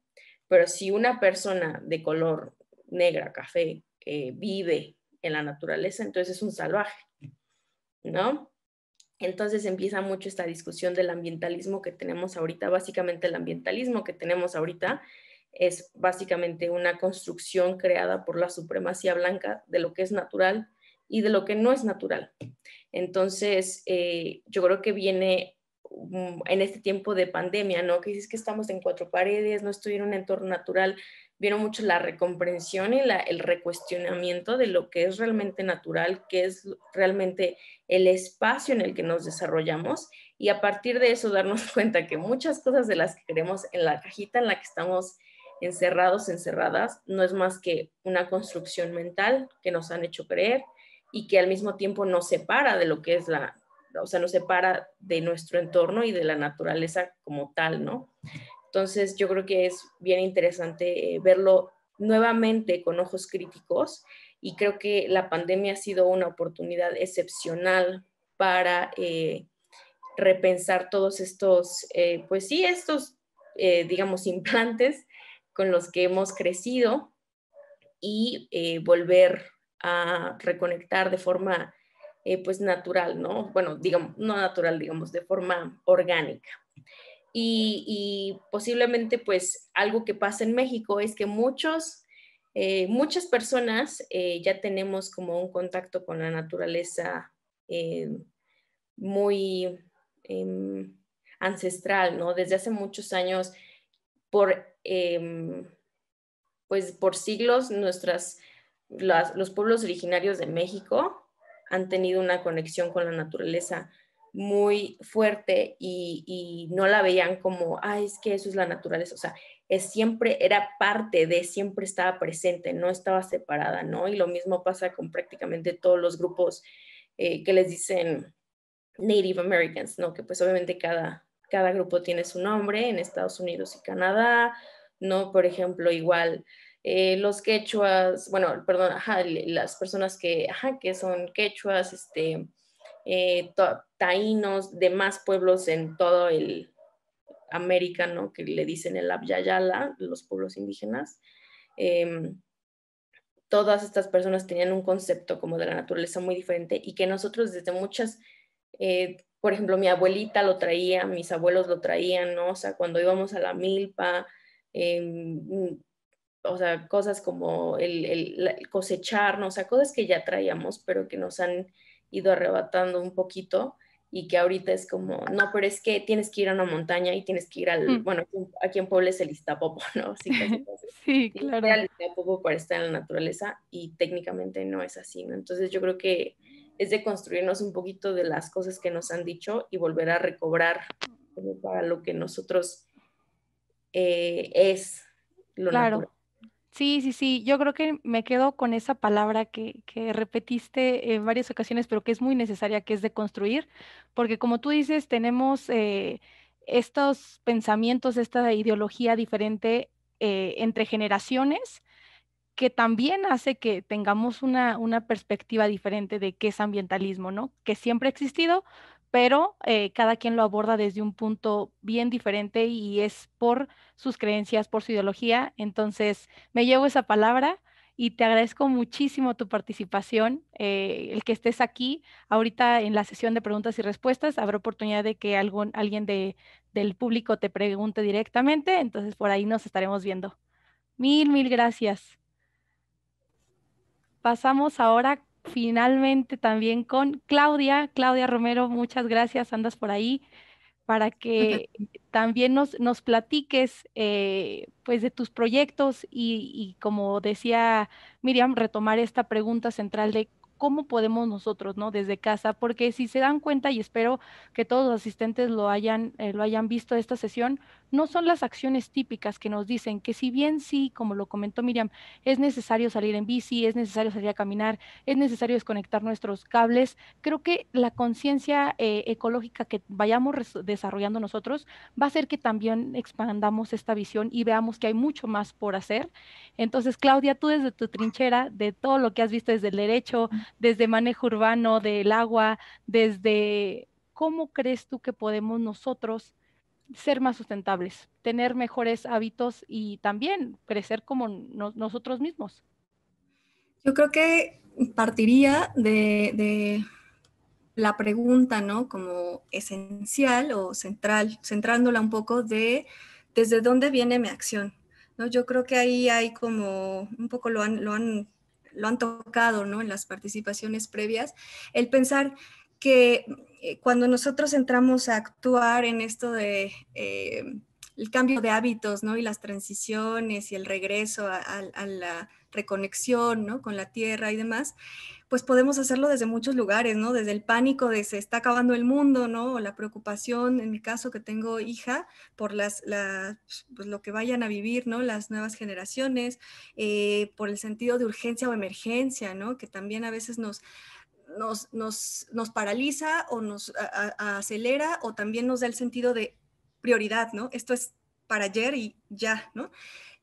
Pero si una persona de color negra, café, eh, vive en la naturaleza, entonces es un salvaje, ¿no? Entonces empieza mucho esta discusión del ambientalismo que tenemos ahorita. Básicamente el ambientalismo que tenemos ahorita es básicamente una construcción creada por la supremacía blanca de lo que es natural y de lo que no es natural. Entonces, eh, yo creo que viene Mm, en este tiempo de pandemia, ¿no? Que dices que estamos en cuatro paredes, no estuvieron en un entorno natural, vieron mucho la recomprensión y el recuestionamiento de lo que es realmente natural, que es realmente el espacio en el que nos desarrollamos y a partir de eso darnos cuenta que muchas cosas de las que queremos en la cajita en la que estamos encerrados, encerradas, no es más que una construcción mental que nos han hecho creer y que al mismo tiempo nos separa de lo que es la o sea, nos separa de nuestro entorno y de la naturaleza como tal, ¿no? Entonces, yo creo que es bien interesante eh, verlo nuevamente con ojos críticos y creo que la pandemia ha sido una oportunidad excepcional para eh, repensar todos estos, eh, pues sí, estos, digamos, implantes con los que hemos crecido y volver a reconectar de forma eh, pues natural, ¿no? Bueno, digamos, no natural, digamos, de forma orgánica. Y, posiblemente pues algo que pasa en México es que muchos eh, muchas personas eh, ya tenemos como un contacto con la naturaleza muy em, ancestral, ¿no? Desde hace muchos años, por, em, pues por siglos, nuestras, los pueblos originarios de México han tenido una conexión con la naturaleza muy fuerte y, no la veían como, ah, es que eso es la naturaleza, o sea, es siempre era parte de, siempre estaba presente, no estaba separada, ¿no? Y lo mismo pasa con prácticamente todos los grupos eh, que les dicen Native Americans, ¿no? Que pues obviamente cada, cada grupo tiene su nombre en Estados Unidos y Canadá, ¿no? Por ejemplo, igual eh, los quechuas, bueno, perdón, ajá, las personas que, ajá, que son quechuas, este, eh, taínos, demás pueblos en todo el América, ¿no? Que le dicen el Abyayala, los pueblos indígenas. Em, todas estas personas tenían un concepto como de la naturaleza muy diferente y que nosotros desde muchas, eh, por ejemplo, mi abuelita lo traía, mis abuelos lo traían, ¿no? O sea, cuando íbamos a la milpa, em, o sea, cosas como el, el, cosecharnos, o sea, cosas que ya traíamos, pero que nos han ido arrebatando un poquito y que ahorita es como, no, pero es que tienes que ir a una montaña y tienes que ir al, hmm. bueno, aquí en Puebla es el Iztapopo, ¿no? Sí, sí, claro. para estar en la naturaleza y técnicamente no es así, ¿no? Entonces yo creo que es de construirnos un poquito de las cosas que nos han dicho y volver a recobrar para lo que nosotros eh, es lo natural. Sí, sí, sí. Yo creo que me quedo con esa palabra que, repetiste en varias ocasiones, pero que es muy necesaria, que es de construir, porque como tú dices, tenemos eh, estos pensamientos, esta ideología diferente eh, entre generaciones que también hace que tengamos una, una perspectiva diferente de qué es ambientalismo, ¿no? Que siempre ha existido, pero eh, cada quien lo aborda desde un punto bien diferente y es por sus creencias, por su ideología. Entonces, me llevo esa palabra y te agradezco muchísimo tu participación, eh, el que estés aquí. Ahorita en la sesión de preguntas y respuestas habrá oportunidad de que algún, alguien del público te pregunte directamente, entonces por ahí nos estaremos viendo. Mil, mil gracias. Pasamos ahora finalmente también con Claudia. Claudia Romero, muchas gracias, andas por ahí, para que también nos, nos platiques eh, pues de tus proyectos y, y, como decía Miriam, retomar esta pregunta central de cómo podemos nosotros, ¿no? Desde casa, porque si se dan cuenta, y espero que todos los asistentes lo hayan, eh, lo hayan visto esta sesión, no son las acciones típicas que nos dicen que si bien sí, como lo comentó Miriam, es necesario salir en bici, es necesario salir a caminar, es necesario desconectar nuestros cables, creo que la conciencia eh, ecológica que vayamos desarrollando nosotros va a hacer que también expandamos esta visión y veamos que hay mucho más por hacer. Entonces, Claudia, tú desde tu trinchera, de todo lo que has visto desde el derecho, desde manejo urbano del agua, desde cómo crees tú que podemos nosotros ser más sustentables, tener mejores hábitos y también crecer como nosotros mismos. Yo creo que partiría de, la pregunta, ¿no? Como esencial o central, centrándola un poco de desde dónde viene mi acción, ¿no? Yo creo que ahí hay como, un poco lo lo han lo han tocado ¿no? en las participaciones previas, el pensar que eh, cuando nosotros entramos a actuar en esto de... Eh, el cambio de hábitos, ¿no? Y las transiciones y el regreso a, la reconexión, Con la tierra y demás pues podemos hacerlo desde muchos lugares, ¿no? Desde el pánico de se está acabando el mundo, ¿no? O la preocupación, en mi caso que tengo hija, por las, pues lo que vayan a vivir, ¿no? Las nuevas generaciones, eh, por el sentido de urgencia o emergencia, ¿no? Que también a veces nos, nos, nos, nos paraliza o nos acelera o también nos da el sentido de prioridad, ¿no? Esto es para ayer y ya, ¿no?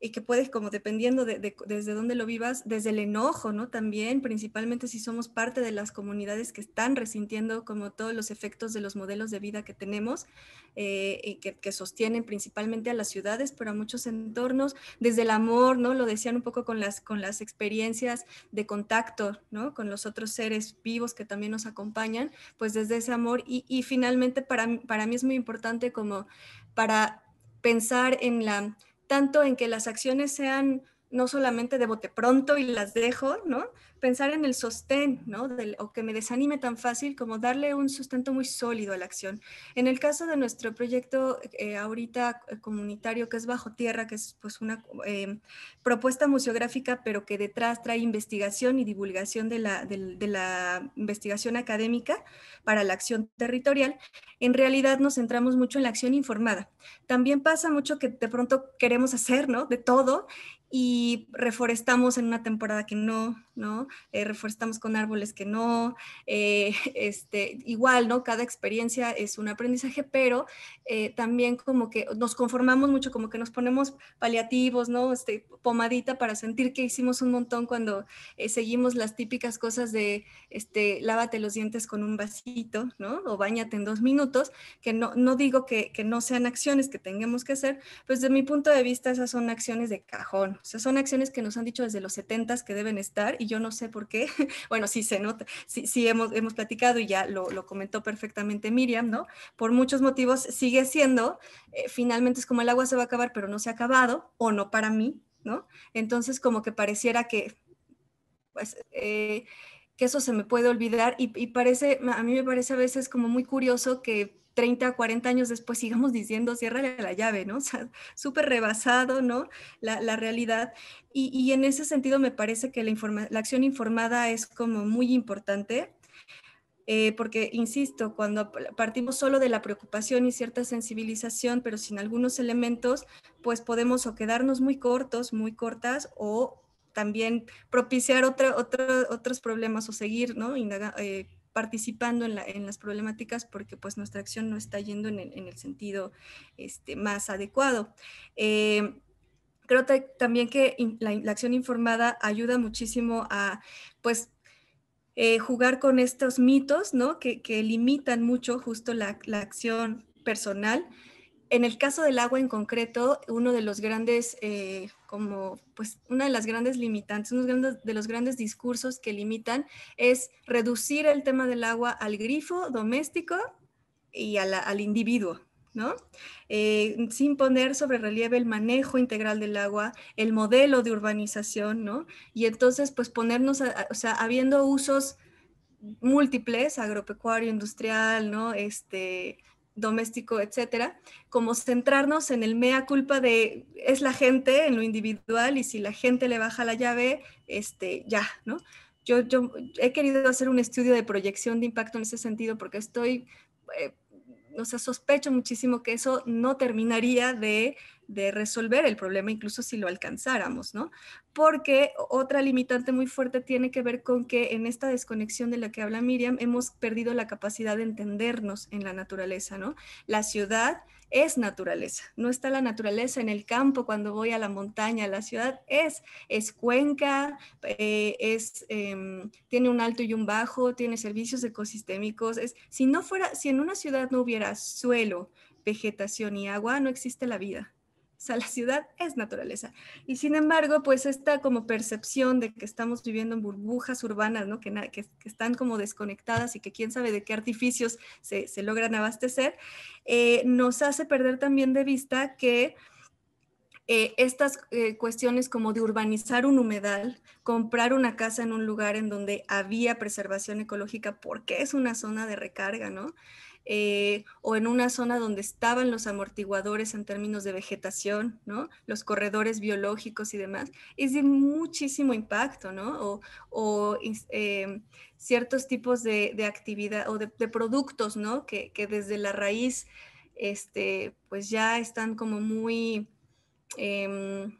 Y que puedes, como dependiendo de, desde dónde lo vivas, desde el enojo, ¿no? También, principalmente si somos parte de las comunidades que están resintiendo como todos los efectos de los modelos de vida que tenemos, eh, y que, sostienen principalmente a las ciudades, pero a muchos entornos, desde el amor, ¿no? Lo decían un poco con las, con las experiencias de contacto, ¿no? Con los otros seres vivos que también nos acompañan, pues desde ese amor. Y, finalmente, para, para mí es muy importante como para pensar en la, tanto en que las acciones sean no solamente de bote pronto y las dejo, ¿no? Pensar en el sostén, ¿no? o que me desanime tan fácil como darle un sustento muy sólido a la acción. En el caso de nuestro proyecto eh, ahorita eh, comunitario que es Bajo Tierra, que es pues una eh, propuesta museográfica, pero que detrás trae investigación y divulgación de la, de la investigación académica para la acción territorial, en realidad nos centramos mucho en la acción informada. También pasa mucho que de pronto queremos hacer, ¿no? De todo y reforestamos en una temporada que no. ¿no? Eh, con árboles que no, eh, este, igual, ¿no? Cada experiencia es un aprendizaje, pero eh, también como que nos conformamos mucho, como que nos ponemos paliativos, ¿no? Este, pomadita para sentir que hicimos un montón cuando eh, seguimos las típicas cosas de, este, lávate los dientes con un vasito, ¿no? O bañate en dos minutos, que no, no digo que, no sean acciones que tengamos que hacer, pues desde mi punto de vista esas son acciones de cajón, o sea, son acciones que nos han dicho desde los 70 que deben estar y yo no sé por qué, bueno, sí se nota, sí, hemos, hemos platicado y ya lo, lo, comentó perfectamente Miriam, ¿no? Por muchos motivos sigue siendo, eh, finalmente es como el agua se va a acabar, pero no se ha acabado, o no para mí, ¿no? Entonces como que pareciera que, pues, eh, que eso se me puede olvidar y, y, parece, a mí me parece a veces como muy curioso que 30, 40 años después sigamos diciendo, cierra la llave, ¿no? O sea, súper rebasado, ¿no? La, realidad. Y, en ese sentido me parece que la, acción informada es como muy importante. Eh, porque, insisto, cuando partimos solo de la preocupación y cierta sensibilización, pero sin algunos elementos, pues podemos o quedarnos muy cortos, muy cortas, o también propiciar otros problemas o seguir ¿no? Eh, participando en, las problemáticas porque pues nuestra acción no está yendo en el, sentido este, más adecuado. Eh, creo también que la, acción informada ayuda muchísimo a pues eh, jugar con estos mitos, ¿no? Que, limitan mucho justo la, la acción personal en el caso del agua en concreto, uno de los grandes, eh, como pues una de las grandes limitantes, uno de los grandes discursos que limitan es reducir el tema del agua al grifo doméstico y al individuo, ¿no? Eh, sin poner sobre relieve el manejo integral del agua, el modelo de urbanización, ¿no? Y entonces, pues ponernos, o sea, habiendo usos múltiples, agropecuario, industrial, ¿no? Este, doméstico, etcétera, como centrarnos en el mea culpa de es la gente en lo individual y si la gente le baja la llave, este, ya, ¿no? Yo, yo he querido hacer un estudio de proyección de impacto en ese sentido porque estoy, no eh, o sea, sospecho muchísimo que eso no terminaría de de resolver el problema, incluso si lo alcanzáramos, ¿no? Porque otra limitante muy fuerte tiene que ver con que en esta desconexión de la que habla Miriam hemos perdido la capacidad de entendernos en la naturaleza, ¿no? La ciudad es naturaleza, no está la naturaleza en el campo cuando voy a la montaña, la ciudad es, es cuenca, eh, es, em, tiene un alto y un bajo, tiene servicios ecosistémicos, es, si no fuera, si en una ciudad no hubiera suelo, vegetación y agua, no existe la vida. O sea, la ciudad es naturaleza. Y sin embargo, pues esta como percepción de que estamos viviendo en burbujas urbanas, ¿no? Que, están como desconectadas y que quién sabe de qué artificios se, logran abastecer, eh, nos hace perder también de vista que eh, estas eh, cuestiones como de urbanizar un humedal, comprar una casa en un lugar en donde había preservación ecológica, porque es una zona de recarga, ¿no? Eh, o en una zona donde estaban los amortiguadores en términos de vegetación, ¿no? Los corredores biológicos y demás, es de muchísimo impacto, ¿no? O, em, ciertos tipos de, actividad o de, productos, ¿no? Que, desde la raíz, este, pues ya están como muy... Em,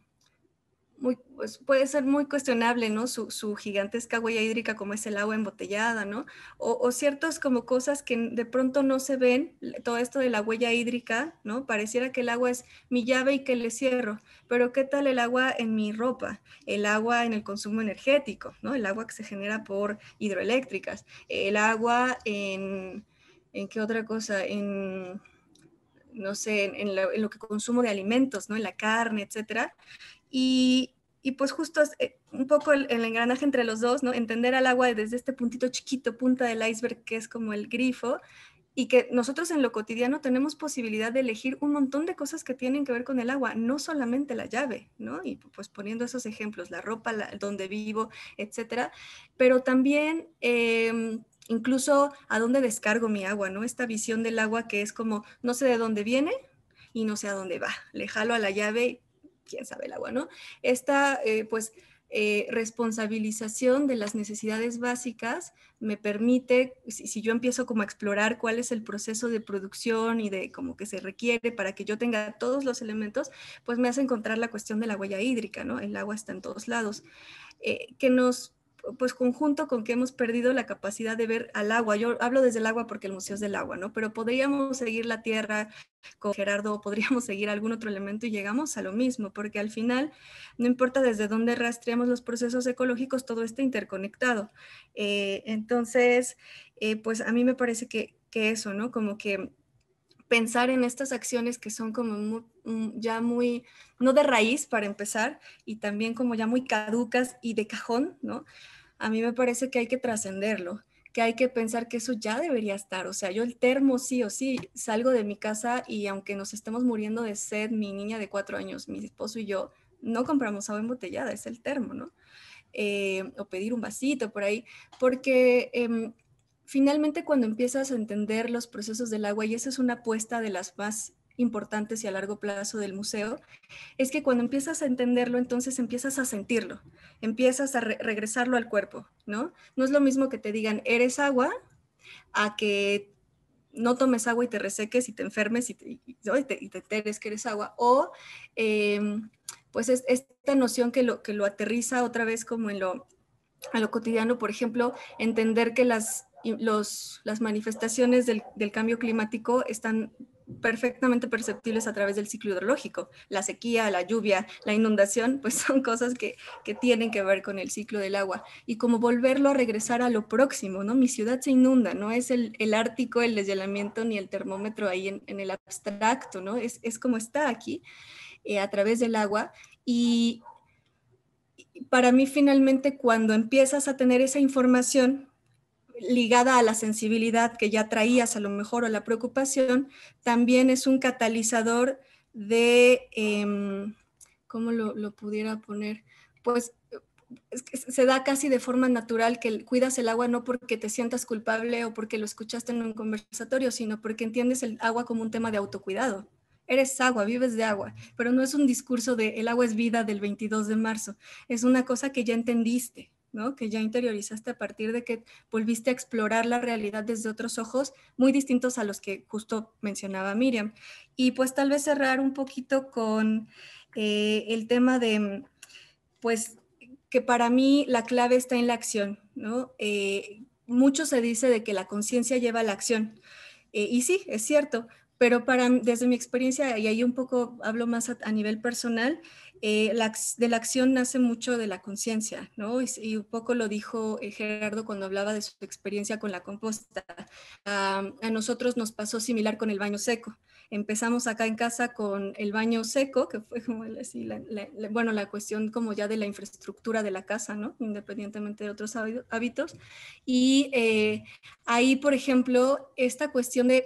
pues puede ser muy cuestionable, ¿no? Su, gigantesca huella hídrica como es el agua embotellada, ¿no? O, ciertos ciertas como cosas que de pronto no se ven, todo esto de la huella hídrica, ¿no? Pareciera que el agua es mi llave y que le cierro, pero ¿qué tal el agua en mi ropa? El agua en el consumo energético, ¿no? El agua que se genera por hidroeléctricas, el agua en, qué otra cosa? En no sé, en, lo, que consumo de alimentos, ¿no? En la carne, etcétera. Y, pues justo eh, un poco el, engranaje entre los dos, ¿no? Entender al agua desde este puntito chiquito, punta del iceberg, que es como el grifo, y que nosotros en lo cotidiano tenemos posibilidad de elegir un montón de cosas que tienen que ver con el agua, no solamente la llave, ¿no? Y pues poniendo esos ejemplos, la ropa, la, donde vivo, etcétera, pero también... Em, incluso a dónde descargo mi agua, ¿no? Esta visión del agua que es como, no sé de dónde viene y no sé a dónde va. Le jalo a la llave quién sabe el agua, ¿no? Esta, eh, pues, eh, responsabilización de las necesidades básicas me permite, si, yo empiezo como a explorar cuál es el proceso de producción y de como que se requiere para que yo tenga todos los elementos, pues me hace encontrar la cuestión de la huella hídrica, ¿no? El agua está en todos lados, eh, que nos pues conjunto con que hemos perdido la capacidad de ver al agua. Yo hablo desde el agua porque el museo es del agua, ¿no? Pero podríamos seguir la tierra con Gerardo, podríamos seguir algún otro elemento y llegamos a lo mismo, porque al final, no importa desde dónde rastreamos los procesos ecológicos, todo está interconectado. Eh, entonces, eh, pues a mí me parece que eso, ¿no? Como que pensar en estas acciones que son como mm, ya muy, no de raíz para empezar, y también como ya muy caducas y de cajón, ¿no? A mí me parece que hay que trascenderlo, que hay que pensar que eso ya debería estar. O sea, yo el termo sí o sí salgo de mi casa y aunque nos estemos muriendo de sed, mi niña de cuatro años, mi esposo y yo, no compramos agua embotellada, es el termo, ¿no? Eh, o pedir un vasito por ahí, porque em, finalmente cuando empiezas a entender los procesos del agua, y esa es una apuesta de las más importantes y a largo plazo del museo, es que cuando empiezas a entenderlo, entonces empiezas a sentirlo, empiezas a regresarlo al cuerpo, ¿no? No es lo mismo que te digan, eres agua, a que no tomes agua y te reseques y te enfermes y te, te, y te enteres que eres agua, o em, pues es esta noción que lo, que lo aterriza otra vez como en lo, a lo cotidiano, por ejemplo, entender que las los, las manifestaciones del, cambio climático están perfectamente perceptibles a través del ciclo hidrológico. La sequía, la lluvia, la inundación, pues son cosas que, tienen que ver con el ciclo del agua. Y como volverlo a regresar a lo próximo, ¿no? Mi ciudad se inunda, no es el, el ártico, el deshielamiento ni el termómetro ahí en, el abstracto, ¿no? Es, como está aquí, eh, a través del agua. Y para mí finalmente cuando empiezas a tener esa información, ligada a la sensibilidad que ya traías a lo mejor o la preocupación, también es un catalizador de, em, ¿cómo lo, pudiera poner? Pues se da casi de forma natural que cuidas el agua no porque te sientas culpable o porque lo escuchaste en un conversatorio, sino porque entiendes el agua como un tema de autocuidado. Eres agua, vives de agua, pero no es un discurso de el agua es vida del 22 de marzo, es una cosa que ya entendiste que ya interiorizaste a partir de que volviste a explorar la realidad desde otros ojos muy distintos a los que justo mencionaba Miriam. Y pues tal vez cerrar un poquito con eh, el tema de, pues, que para mí la clave está en la acción. ¿no? Eh, mucho se dice de que la conciencia lleva a la acción. Eh, y sí, es cierto, pero desde mi experiencia, y ahí un poco hablo más a nivel personal, eh, de la acción nace mucho de la conciencia, ¿no? Y, un poco lo dijo eh, Gerardo cuando hablaba de su experiencia con la composta. a nosotros nos pasó similar con el baño seco. Empezamos acá en casa con el baño seco, que fue como la, bueno, la cuestión como ya de la infraestructura de la casa, ¿no? Independientemente de otros hábitos. Y eh, ahí, por ejemplo, esta cuestión de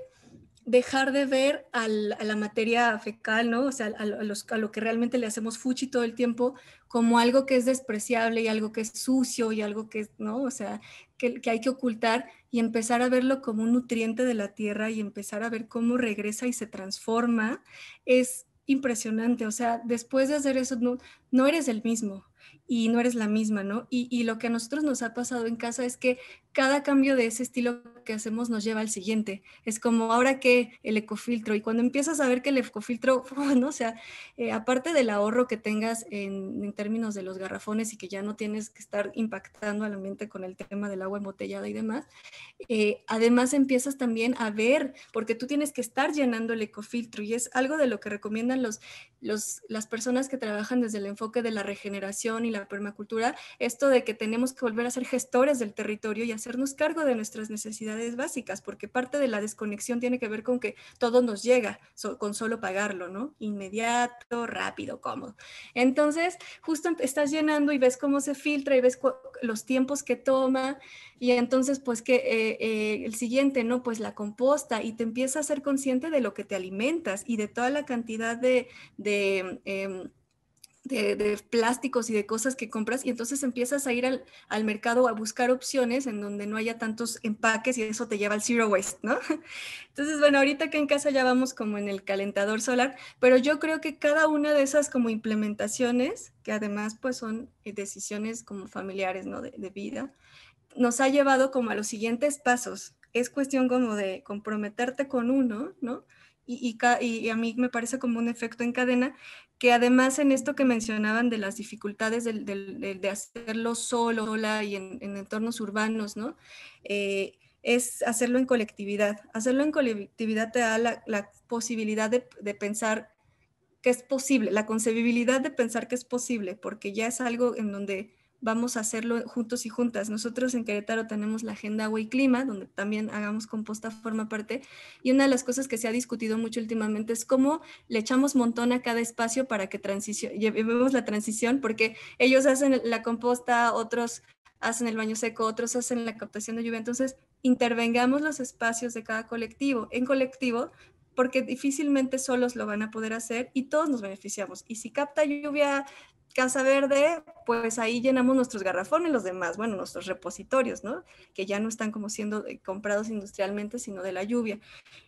dejar de ver a la materia fecal, ¿no? O sea, a, lo que realmente le hacemos fuchi todo el tiempo como algo que es despreciable y algo que es sucio y algo que ¿no? O sea, que, hay que ocultar y empezar a verlo como un nutriente de la tierra y empezar a ver cómo regresa y se transforma es impresionante. O sea, después de hacer eso, no, no eres el mismo y no eres la misma, ¿no? Y, lo que a nosotros nos ha pasado en casa es que cada cambio de ese estilo que hacemos nos lleva al siguiente. Es como ahora que el ecofiltro, y cuando empiezas a ver que el ecofiltro, o sea, eh, aparte del ahorro que tengas en, términos de los garrafones y que ya no tienes que estar impactando al ambiente con el tema del agua embotellada y demás, eh, además empiezas también a ver, porque tú tienes que estar llenando el ecofiltro y es algo de lo que recomiendan los, las personas que trabajan desde el enfoque de la regeneración y la permacultura, esto de que tenemos que volver a ser gestores del territorio y hacernos cargo de nuestras necesidades básicas, porque parte de la desconexión tiene que ver con que todo nos llega con solo pagarlo, ¿no? Inmediato, rápido, cómodo. Entonces, justo em, estás llenando y ves cómo se filtra y ves los tiempos que toma y entonces, pues que eh, eh, el siguiente, ¿no? Pues la composta y te empieza a ser consciente de lo que te alimentas y de toda la cantidad de... Em, de, plásticos y de cosas que compras y entonces empiezas a ir al, mercado a buscar opciones en donde no haya tantos empaques y eso te lleva al zero waste, ¿no? Entonces, bueno, ahorita que en casa ya vamos como en el calentador solar, pero yo creo que cada una de esas como implementaciones, que además pues son eh, decisiones como familiares, ¿no? De, de vida, nos ha llevado como a los siguientes pasos. Es cuestión como de comprometerte con uno, ¿no? y, a mí me parece como un efecto en cadena, que además en esto que mencionaban de las dificultades de, hacerlo solo, y en, entornos urbanos, ¿no? Eh, es hacerlo en colectividad. Hacerlo en colectividad te da la, posibilidad de, pensar que es posible, la concebibilidad de pensar que es posible, porque ya es algo en donde vamos a hacerlo juntos y juntas. Nosotros en Querétaro tenemos la Agenda Agua y Clima, donde también hagamos composta forma parte. Y una de las cosas que se ha discutido mucho últimamente es cómo le echamos montón a cada espacio para que llevemos la transición, porque ellos hacen la composta, otros hacen el baño seco, otros hacen la captación de lluvia. Entonces, intervengamos los espacios de cada colectivo. En colectivo porque difícilmente solos lo van a poder hacer y todos nos beneficiamos. Y si capta lluvia Casa Verde, pues ahí llenamos nuestros garrafones, los demás, bueno, nuestros repositorios, ¿no? Que ya no están como siendo eh, comprados industrialmente, sino de la lluvia.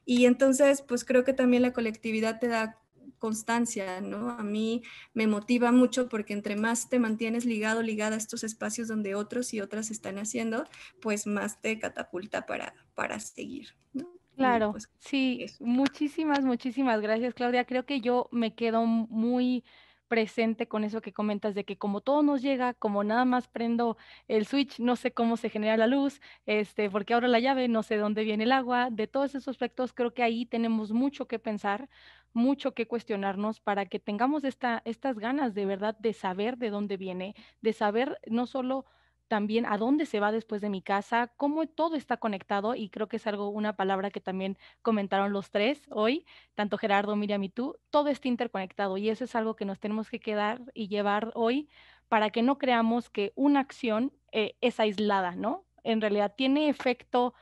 Y entonces, pues creo que también la colectividad te da constancia, ¿no? A mí me motiva mucho porque entre más te mantienes ligado, ligada a estos espacios donde otros y otras están haciendo, pues más te catapulta para, para seguir, ¿no? Claro, pues, sí, muchísimas, muchísimas gracias, Claudia. Creo que yo me quedo muy presente con eso que comentas de que como todo nos llega, como nada más prendo el switch, no sé cómo se genera la luz, este, porque ahora la llave, no sé dónde viene el agua, de todos esos aspectos creo que ahí tenemos mucho que pensar, mucho que cuestionarnos para que tengamos esta, estas ganas de verdad de saber de dónde viene, de saber no solo también a dónde se va después de mi casa, cómo todo está conectado y creo que es algo, una palabra que también comentaron los tres hoy, tanto Gerardo, Miriam y tú, todo está interconectado y eso es algo que nos tenemos que quedar y llevar hoy para que no creamos que una acción eh, es aislada, ¿no? En realidad tiene efecto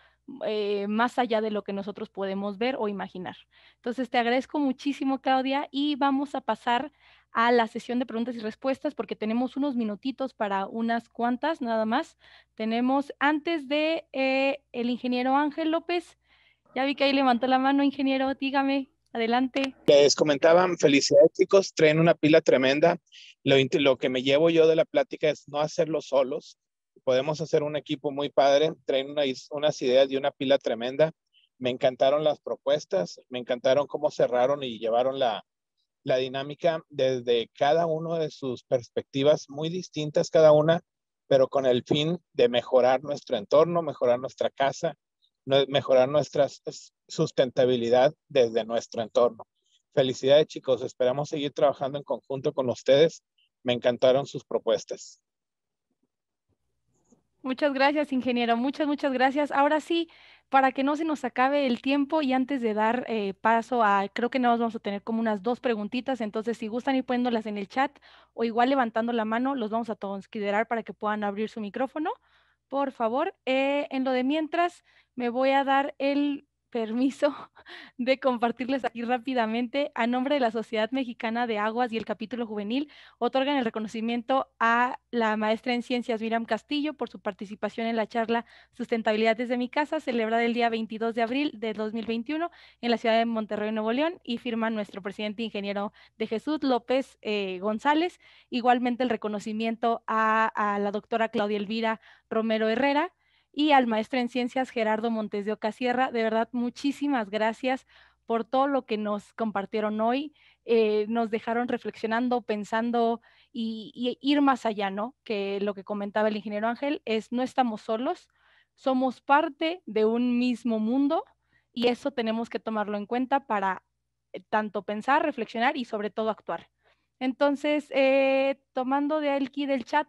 eh, más allá de lo que nosotros podemos ver o imaginar. Entonces, te agradezco muchísimo, Claudia, y vamos a pasar a la sesión de preguntas y respuestas porque tenemos unos minutitos para unas cuantas nada más. Tenemos antes de eh, el ingeniero Ángel López. Ya vi que ahí levantó la mano, ingeniero, dígame, adelante. Les comentaban, felicidades chicos, traen una pila tremenda. Lo, lo que me llevo yo de la plática es no hacerlo solos, podemos hacer un equipo muy padre, traen unas ideas y una pila tremenda. Me encantaron las propuestas, me encantaron cómo cerraron y llevaron la, dinámica desde cada una de sus perspectivas muy distintas cada una, pero con el fin de mejorar nuestro entorno, mejorar nuestra casa, mejorar nuestra sustentabilidad desde nuestro entorno. Felicidades chicos, esperamos seguir trabajando en conjunto con ustedes. Me encantaron sus propuestas. Muchas gracias, ingeniero. Muchas, muchas gracias. Ahora sí, para que no se nos acabe el tiempo y antes de dar eh, paso a, creo que nos vamos a tener como unas dos preguntitas, entonces si gustan ir poniéndolas en el chat o igual levantando la mano, los vamos a considerar para que puedan abrir su micrófono, por favor. Eh, en lo de mientras, me voy a dar el permiso de compartirles aquí rápidamente. A nombre de la Sociedad Mexicana de Aguas y el Capítulo Juvenil, otorgan el reconocimiento a la maestra en ciencias Miriam Castillo por su participación en la charla Sustentabilidad desde mi casa, celebrada el día 22 de abril de 2021 en la ciudad de Monterrey, Nuevo León, y firma nuestro presidente ingeniero de Jesús López eh, González. Igualmente el reconocimiento a, a la doctora Claudia Elvira Romero Herrera y al maestro en ciencias Gerardo Montes de Ocasierra. De verdad, muchísimas gracias por todo lo que nos compartieron hoy. Eh, nos dejaron reflexionando, pensando y, ir más allá, ¿no? Que lo que comentaba el ingeniero Ángel es no estamos solos, somos parte de un mismo mundo y eso tenemos que tomarlo en cuenta para eh, tanto pensar, reflexionar y sobre todo actuar. Entonces, eh, tomando de aquí del chat,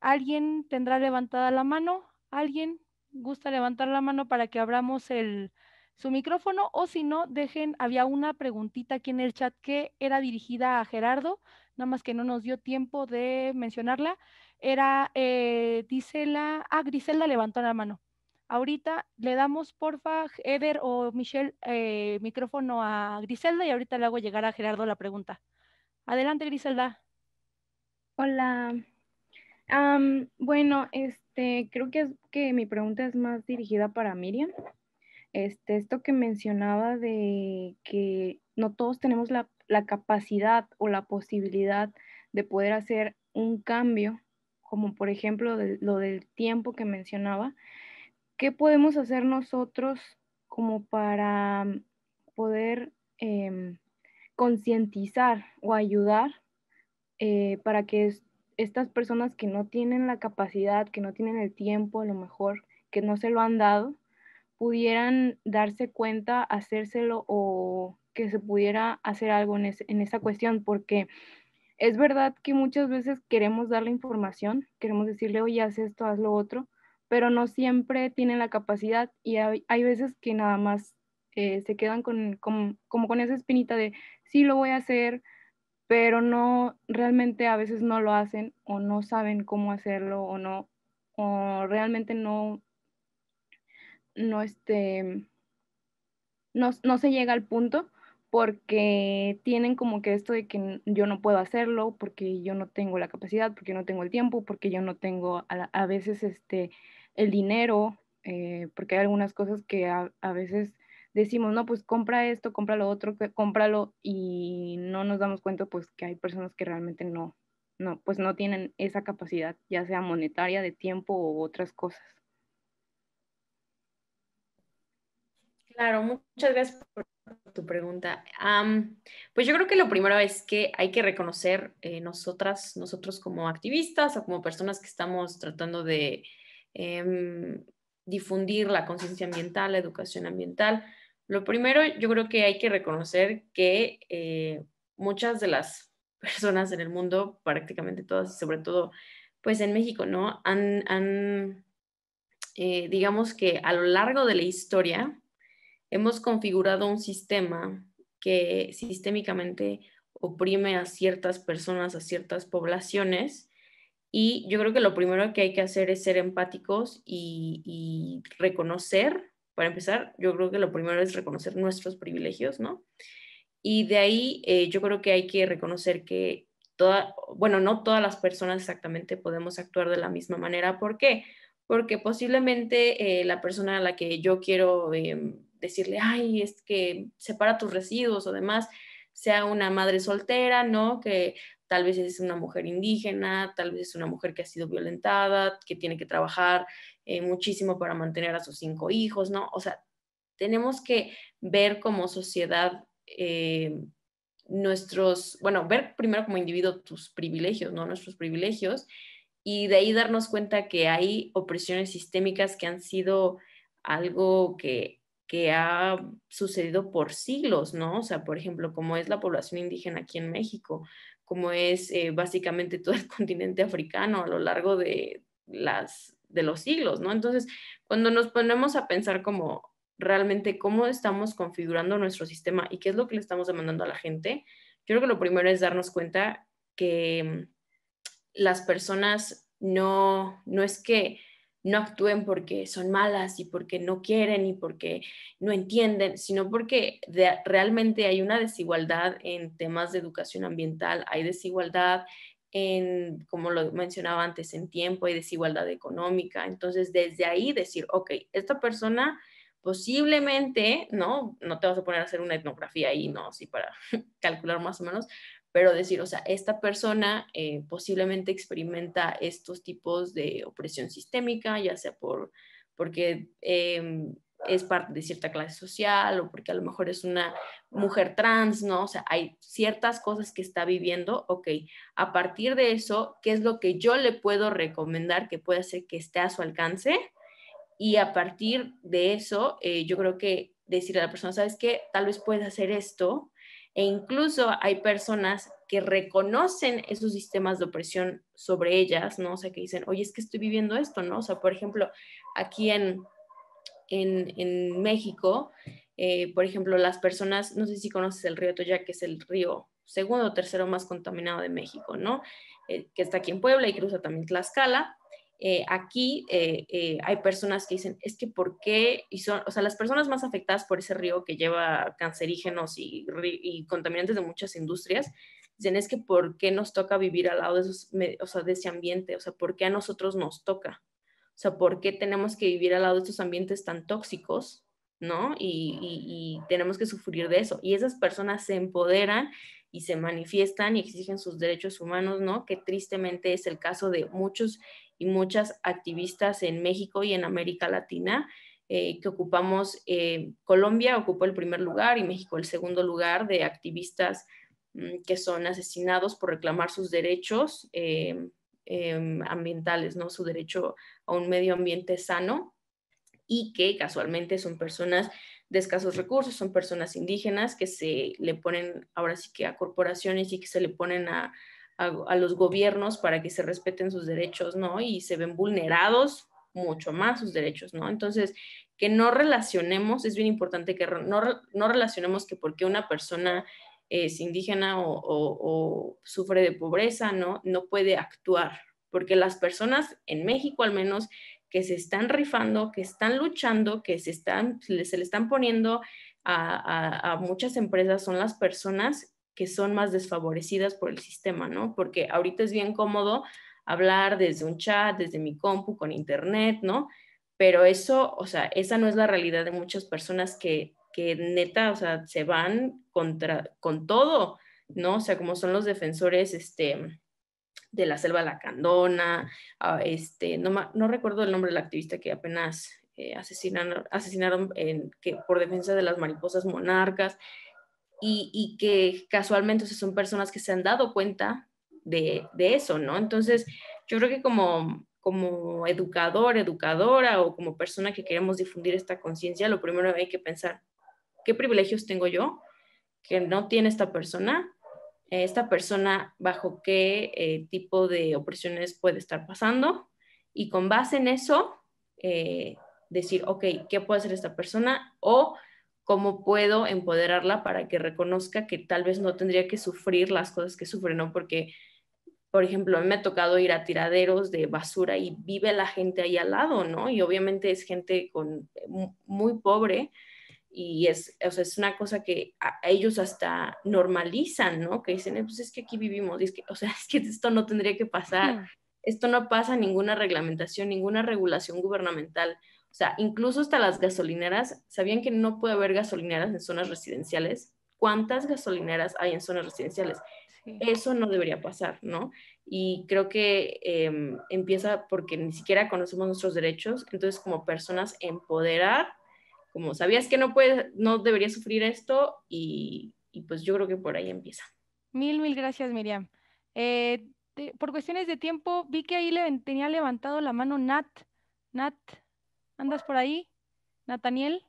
¿alguien tendrá levantada la mano? ¿Alguien gusta levantar la mano para que abramos el, su micrófono? O si no, dejen, había una preguntita aquí en el chat que era dirigida a Gerardo, nada más que no nos dio tiempo de mencionarla. Era dice eh, la, ah, Griselda levantó la mano. Ahorita le damos, porfa, Eder o Michelle, eh, micrófono a Griselda y ahorita le hago llegar a Gerardo la pregunta. Adelante, Griselda. Hola. bueno, este este, creo que, es, que mi pregunta es más dirigida para Miriam. Este, esto que mencionaba de que no todos tenemos la, capacidad o la posibilidad de poder hacer un cambio, como por ejemplo lo del tiempo que mencionaba, ¿qué podemos hacer nosotros como para poder em, concientizar o ayudar eh, para que esto? estas personas que no tienen la capacidad, que no tienen el tiempo, a lo mejor, que no se lo han dado, pudieran darse cuenta, hacérselo o que se pudiera hacer algo en, esa cuestión, porque es verdad que muchas veces queremos dar la información, queremos decirle, oye, haz esto, haz lo otro, pero no siempre tienen la capacidad y hay, veces que nada más eh, se quedan con, como con esa espinita de, sí, lo voy a hacer, pero no, realmente a veces no lo hacen o no saben cómo hacerlo o no, o realmente no, no, este, no, se llega al punto porque tienen como que esto de que yo no puedo hacerlo, porque yo no tengo la capacidad, porque no tengo el tiempo, porque yo no tengo a, veces este, el dinero, eh, porque hay algunas cosas que a veces decimos, no, pues compra esto, compra lo otro, cómpralo y no nos damos cuenta pues que hay personas que realmente no, no, pues no tienen esa capacidad, ya sea monetaria, de tiempo u otras cosas. Claro, muchas gracias por tu pregunta. pues yo creo que lo primero es que hay que reconocer eh, nosotras, nosotros como activistas o como personas que estamos tratando de em, difundir la conciencia ambiental, la educación ambiental, lo primero, yo creo que hay que reconocer que eh, muchas de las personas en el mundo, prácticamente todas, y sobre todo pues en México, ¿no? Han, eh, digamos que a lo largo de la historia hemos configurado un sistema que sistémicamente oprime a ciertas personas, a ciertas poblaciones. Y yo creo que lo primero que hay que hacer es ser empáticos y reconocer para empezar, yo creo que lo primero es reconocer nuestros privilegios, ¿no? Y de ahí eh, yo creo que hay que reconocer que toda, bueno, no todas las personas exactamente podemos actuar de la misma manera. ¿Por qué? Porque posiblemente eh, la persona a la que yo quiero em, decirle, ay, es que separa tus residuos o demás, sea una madre soltera, ¿no? Que tal vez es una mujer indígena, tal vez es una mujer que ha sido violentada, que tiene que trabajar eh, muchísimo para mantener a sus cinco hijos, ¿no? O sea, tenemos que ver como sociedad eh, nuestros, bueno, ver primero como individuo tus privilegios, ¿no? Nuestros privilegios y de ahí darnos cuenta que hay opresiones sistémicas que han sido algo que, ha sucedido por siglos, ¿no? O sea, por ejemplo, como es la población indígena aquí en México, como es eh, básicamente todo el continente africano a lo largo de las de los siglos, ¿no? Entonces, cuando nos ponemos a pensar como realmente cómo estamos configurando nuestro sistema y qué es lo que le estamos demandando a la gente, yo creo que lo primero es darnos cuenta que mm, las personas no, no es que no actúen porque son malas y porque no quieren y porque no entienden, sino porque realmente hay una desigualdad en temas de educación ambiental, hay desigualdad en, como lo mencionaba antes, en tiempo y desigualdad económica. Entonces, desde ahí decir, ok, esta persona posiblemente, ¿no? No te vas a poner a hacer una etnografía ahí, ¿no? Así para calcular más o menos, pero decir, o sea, esta persona eh, posiblemente experimenta estos tipos de opresión sistémica, ya sea por, porque... Em, es parte de cierta clase social o porque a lo mejor es una mujer trans, ¿no? O sea, hay ciertas cosas que está viviendo, ok, a partir de eso, ¿qué es lo que yo le puedo recomendar que pueda hacer que esté a su alcance? Y a partir de eso, eh, yo creo que decirle a la persona, ¿sabes qué? Tal vez puedes hacer esto. E incluso hay personas que reconocen esos sistemas de opresión sobre ellas, ¿no? O sea, que dicen, oye, es que estoy viviendo esto, ¿no? O sea, por ejemplo, aquí en, en, México, eh, por ejemplo, las personas, no sé si conoces el río Toya, que es el río segundo o tercero más contaminado de México, ¿no? Eh, que está aquí en Puebla y cruza también Tlaxcala. Eh, aquí hay personas que dicen, es que ¿por qué? o sea, las personas más afectadas por ese río que lleva cancerígenos y, contaminantes de muchas industrias, dicen, es que ¿por qué nos toca vivir al lado de, de ese ambiente? O sea, ¿por qué a nosotros nos toca? O sea, ¿por qué tenemos que vivir al lado de estos ambientes tan tóxicos? ¿No? Y, y, tenemos que sufrir de eso. Y esas personas se empoderan y se manifiestan y exigen sus derechos humanos, ¿no? Que tristemente es el caso de muchos y muchas activistas en México y en América Latina, eh, que ocupamos, eh, Colombia ocupó el primer lugar y México el segundo lugar de activistas mm, que son asesinados por reclamar sus derechos eh, Em, ambientales, ¿no? su derecho a un medio ambiente sano y que casualmente son personas de escasos recursos, son personas indígenas que se le ponen ahora sí que a corporaciones y que se le ponen a, los gobiernos para que se respeten sus derechos, ¿no? Y se ven vulnerados mucho más sus derechos, ¿no? Entonces, que no relacionemos, es bien importante que no, no relacionemos que porque una persona es indígena o, sufre de pobreza, ¿no? No puede actuar, porque las personas en México al menos que se están rifando, que están luchando, que se, están, se le están poniendo a, a, muchas empresas son las personas que son más desfavorecidas por el sistema, ¿no? Porque ahorita es bien cómodo hablar desde un chat, desde mi compu, con internet, ¿no? Pero eso, o sea, esa no es la realidad de muchas personas que que neta, o sea, se van contra, con todo, ¿no? O sea, como son los defensores, este, de la selva lacandona, ah, este, no, no recuerdo el nombre del activista que apenas eh, asesinaron, que, por defensa de las mariposas monarcas, y, que casualmente son personas que se han dado cuenta de, eso, ¿no? Entonces, yo creo que como, como educador, educadora o como persona que queremos difundir esta conciencia, lo primero hay que pensar, ¿Qué privilegios tengo yo que no tiene esta persona? Eh, esta persona bajo qué eh, tipo de opresiones puede estar pasando y con base en eso eh, decir, ok, ¿qué puede hacer esta persona? O cómo puedo empoderarla para que reconozca que tal vez no tendría que sufrir las cosas que sufre, ¿no? Porque, por ejemplo, a mí me ha tocado ir a tiraderos de basura y vive la gente ahí al lado, ¿no? Y obviamente es gente con, muy pobre y es, es una cosa que ellos hasta normalizan, ¿no? Que dicen, eh, pues es que aquí vivimos, es que, o sea, es que esto no tendría que pasar, esto no pasa ninguna reglamentación, ninguna regulación gubernamental. O sea, incluso hasta las gasolineras, ¿sabían que no puede haber gasolineras en zonas residenciales? ¿Cuántas gasolineras hay en zonas residenciales? Eso no debería pasar, ¿no? Y creo que em, empieza porque ni siquiera conocemos nuestros derechos, entonces como personas empoderar como sabías que no puedes, no deberías sufrir esto y, pues yo creo que por ahí empieza. Mil, mil gracias, Miriam. Eh, por cuestiones de tiempo, vi que ahí le, tenía levantado la mano Nat. Nat, ¿andas por ahí? Nataniel.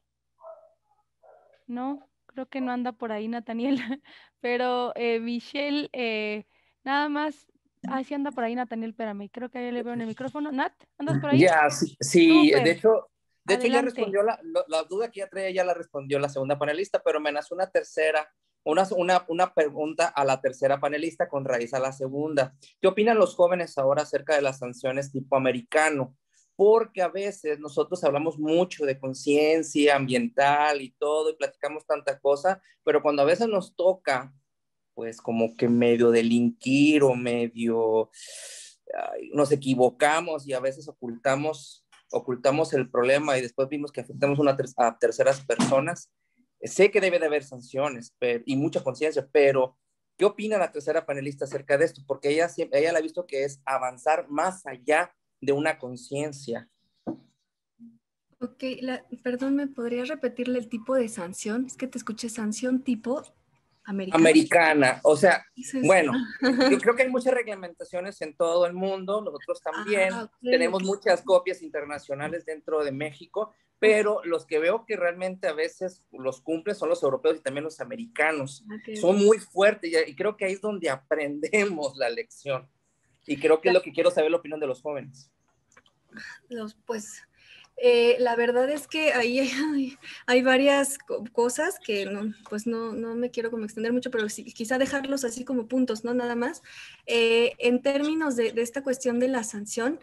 No, creo que no anda por ahí Nataniel, pero eh, Michelle, eh, nada más. Ah, sí anda por ahí Nataniel, espérame, creo que ahí le veo en el micrófono. Nat, ¿andas por ahí? Ya, sí de hecho, de hecho, ya respondió la, la, duda que ya traía, ya la respondió la segunda panelista, pero me nace una tercera, una, una, una pregunta a la tercera panelista con raíz a la segunda. ¿Qué opinan los jóvenes ahora acerca de las sanciones tipo americano? Porque a veces nosotros hablamos mucho de conciencia ambiental y todo, y platicamos tanta cosa, pero cuando a veces nos toca, pues como que medio delinquir o medio nos equivocamos y a veces ocultamos ocultamos el problema y después vimos que afectamos una a terceras personas, eh, sé que debe de haber sanciones y mucha conciencia, pero ¿qué opina la tercera panelista acerca de esto? Porque ella, ella la ha visto que es avanzar más allá de una conciencia. Ok, perdón, ¿me podría repetirle el tipo de sanción? Es que te escuché sanción tipo Americana. O sea, bueno, yo creo que hay muchas reglamentaciones en todo el mundo, nosotros ah, también tenemos muchas copias internacionales dentro de México, pero los que veo que realmente a veces los cumplen son los europeos y también los americanos. Ah, son muy fuertes y creo que ahí es donde aprendemos la lección. Y creo que es lo que quiero saber la opinión de los jóvenes. Los, pues eh, la verdad es que ahí hay, varias cosas que no, pues no, no, me quiero como extender mucho, pero quizá dejarlos así como puntos, ¿no? Nada más. Eh, en términos de, de, esta cuestión de la sanción,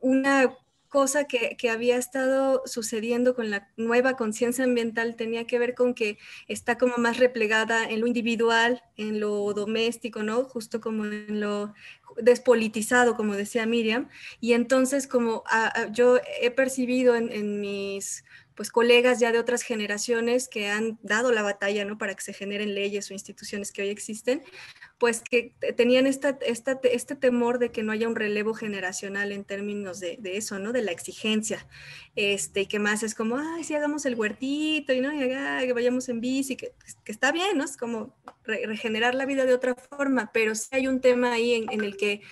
una cosa que, había estado sucediendo con la nueva conciencia ambiental tenía que ver con que está como más replegada en lo individual, en lo doméstico, ¿no? Justo como en lo despolitizado, como decía Miriam. Y entonces, como ah, ah, yo he percibido en mis pues colegas ya de otras generaciones que han dado la batalla, ¿no? Para que se generen leyes o instituciones que hoy existen, pues que tenían esta, este temor de que no haya un relevo generacional en términos de, de, eso, ¿no? De la exigencia, este, y que más es como, ay, si hagamos el huertito, y no, y que vayamos en bici, pues, que, está bien, ¿no? Es como regenerar la vida de otra forma, pero sí hay un tema ahí en, en el que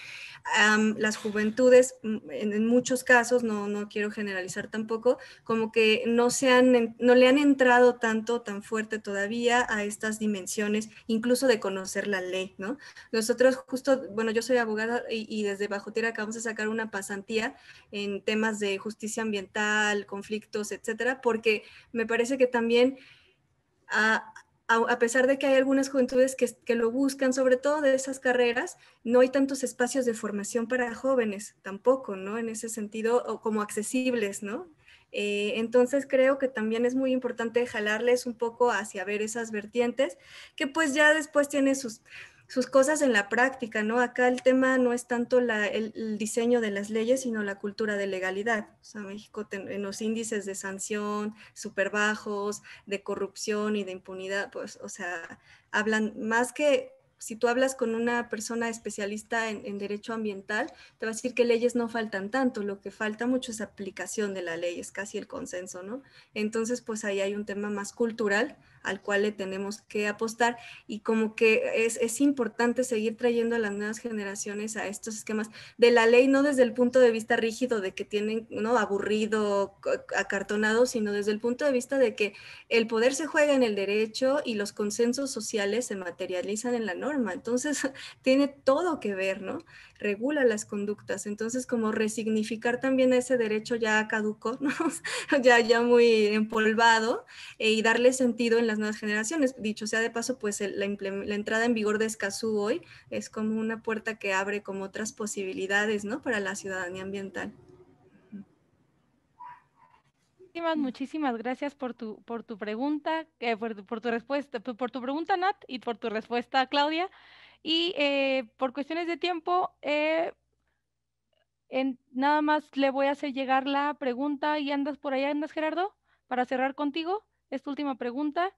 las juventudes, mm, en, muchos casos, no, no, quiero generalizar tampoco, como que no, se han, no le han entrado tanto, tan fuerte todavía a estas dimensiones, incluso de conocer la ley, ¿no? Nosotros justo, bueno, yo soy abogada y, desde Bajo Tierra acabamos de sacar una pasantía en temas de justicia ambiental, conflictos, etcétera, porque me parece que también... a ah, a, pesar de que hay algunas juventudes que, lo buscan, sobre todo de esas carreras, no hay tantos espacios de formación para jóvenes tampoco, ¿no? En ese sentido, o como accesibles, ¿no? Eh, entonces creo que también es muy importante jalarles un poco hacia ver esas vertientes, que pues ya después tiene sus, sus cosas en la práctica, ¿no? Acá el tema no es tanto el, diseño de las leyes, sino la cultura de legalidad. O sea, México en los índices de sanción súper bajos, de corrupción y de impunidad, pues, o sea, hablan más que si tú hablas con una persona especialista en, en, derecho ambiental, te va a decir que leyes no faltan tanto, lo que falta mucho es aplicación de la ley, es casi el consenso, ¿no? Entonces, pues ahí hay un tema más cultural al cual le tenemos que apostar y como que es, importante seguir trayendo a las nuevas generaciones a estos esquemas de la ley, no desde el punto de vista rígido de que tienen, ¿no? Aburrido, acartonado, sino desde el punto de vista de que el poder se juega en el derecho y los consensos sociales se materializan en la norma. Entonces, tiene todo que ver, ¿no? regula las conductas. Entonces, como resignificar también ese derecho ya caduco, ya, ya muy empolvado, eh, y darle sentido en las nuevas generaciones. Dicho sea de paso, pues la, entrada en vigor de Escazú hoy es como una puerta que abre como otras posibilidades para la ciudadanía ambiental. Muchísimas, muchísimas gracias por tu, por tu pregunta, eh, por, tu respuesta, por tu pregunta, Nat, y por tu respuesta, Claudia. Y eh, por cuestiones de tiempo, eh, nada más le voy a hacer llegar la pregunta y andas por allá, andas Gerardo, para cerrar contigo esta última pregunta.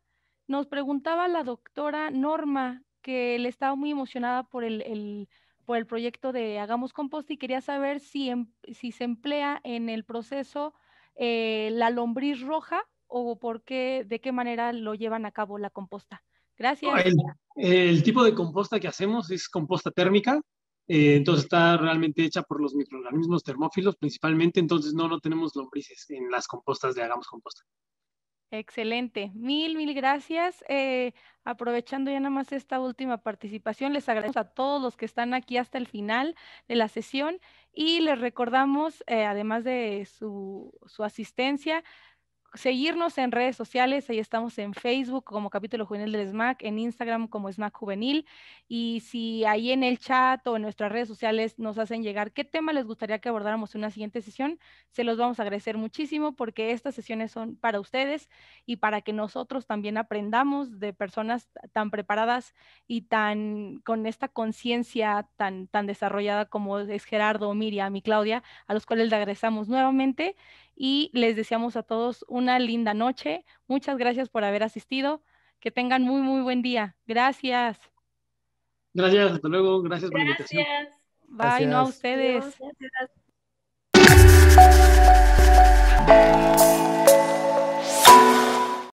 Nos preguntaba la doctora Norma que le estaba muy emocionada por el, por el proyecto de Hagamos Compost y quería saber si, em, si se emplea en el proceso eh, la lombriz roja o por qué, de qué manera lo llevan a cabo la composta. Gracias. El, tipo de composta que hacemos es composta térmica, eh, entonces está realmente hecha por los microorganismos termófilos principalmente, entonces no, no tenemos lombrices en las compostas de Hagamos Composta. Excelente, mil, mil gracias. Eh, aprovechando ya nada más esta última participación, les agradecemos a todos los que están aquí hasta el final de la sesión y les recordamos, eh, además de su, su asistencia, seguirnos en redes sociales, ahí estamos en Facebook como Capítulo Juvenil del SMAC, en Instagram como SMAC Juvenil, y si ahí en el chat o en nuestras redes sociales nos hacen llegar qué tema les gustaría que abordáramos en una siguiente sesión, se los vamos a agradecer muchísimo porque estas sesiones son para ustedes y para que nosotros también aprendamos de personas tan preparadas y tan con esta conciencia tan, tan desarrollada como es Gerardo, Miriam y Claudia, a los cuales le agradecemos nuevamente y les deseamos a todos una linda noche. Muchas gracias por haber asistido. Que tengan muy, muy buen día. Gracias. Gracias, hasta luego. Gracias, por la invitación. Bye, no a ustedes.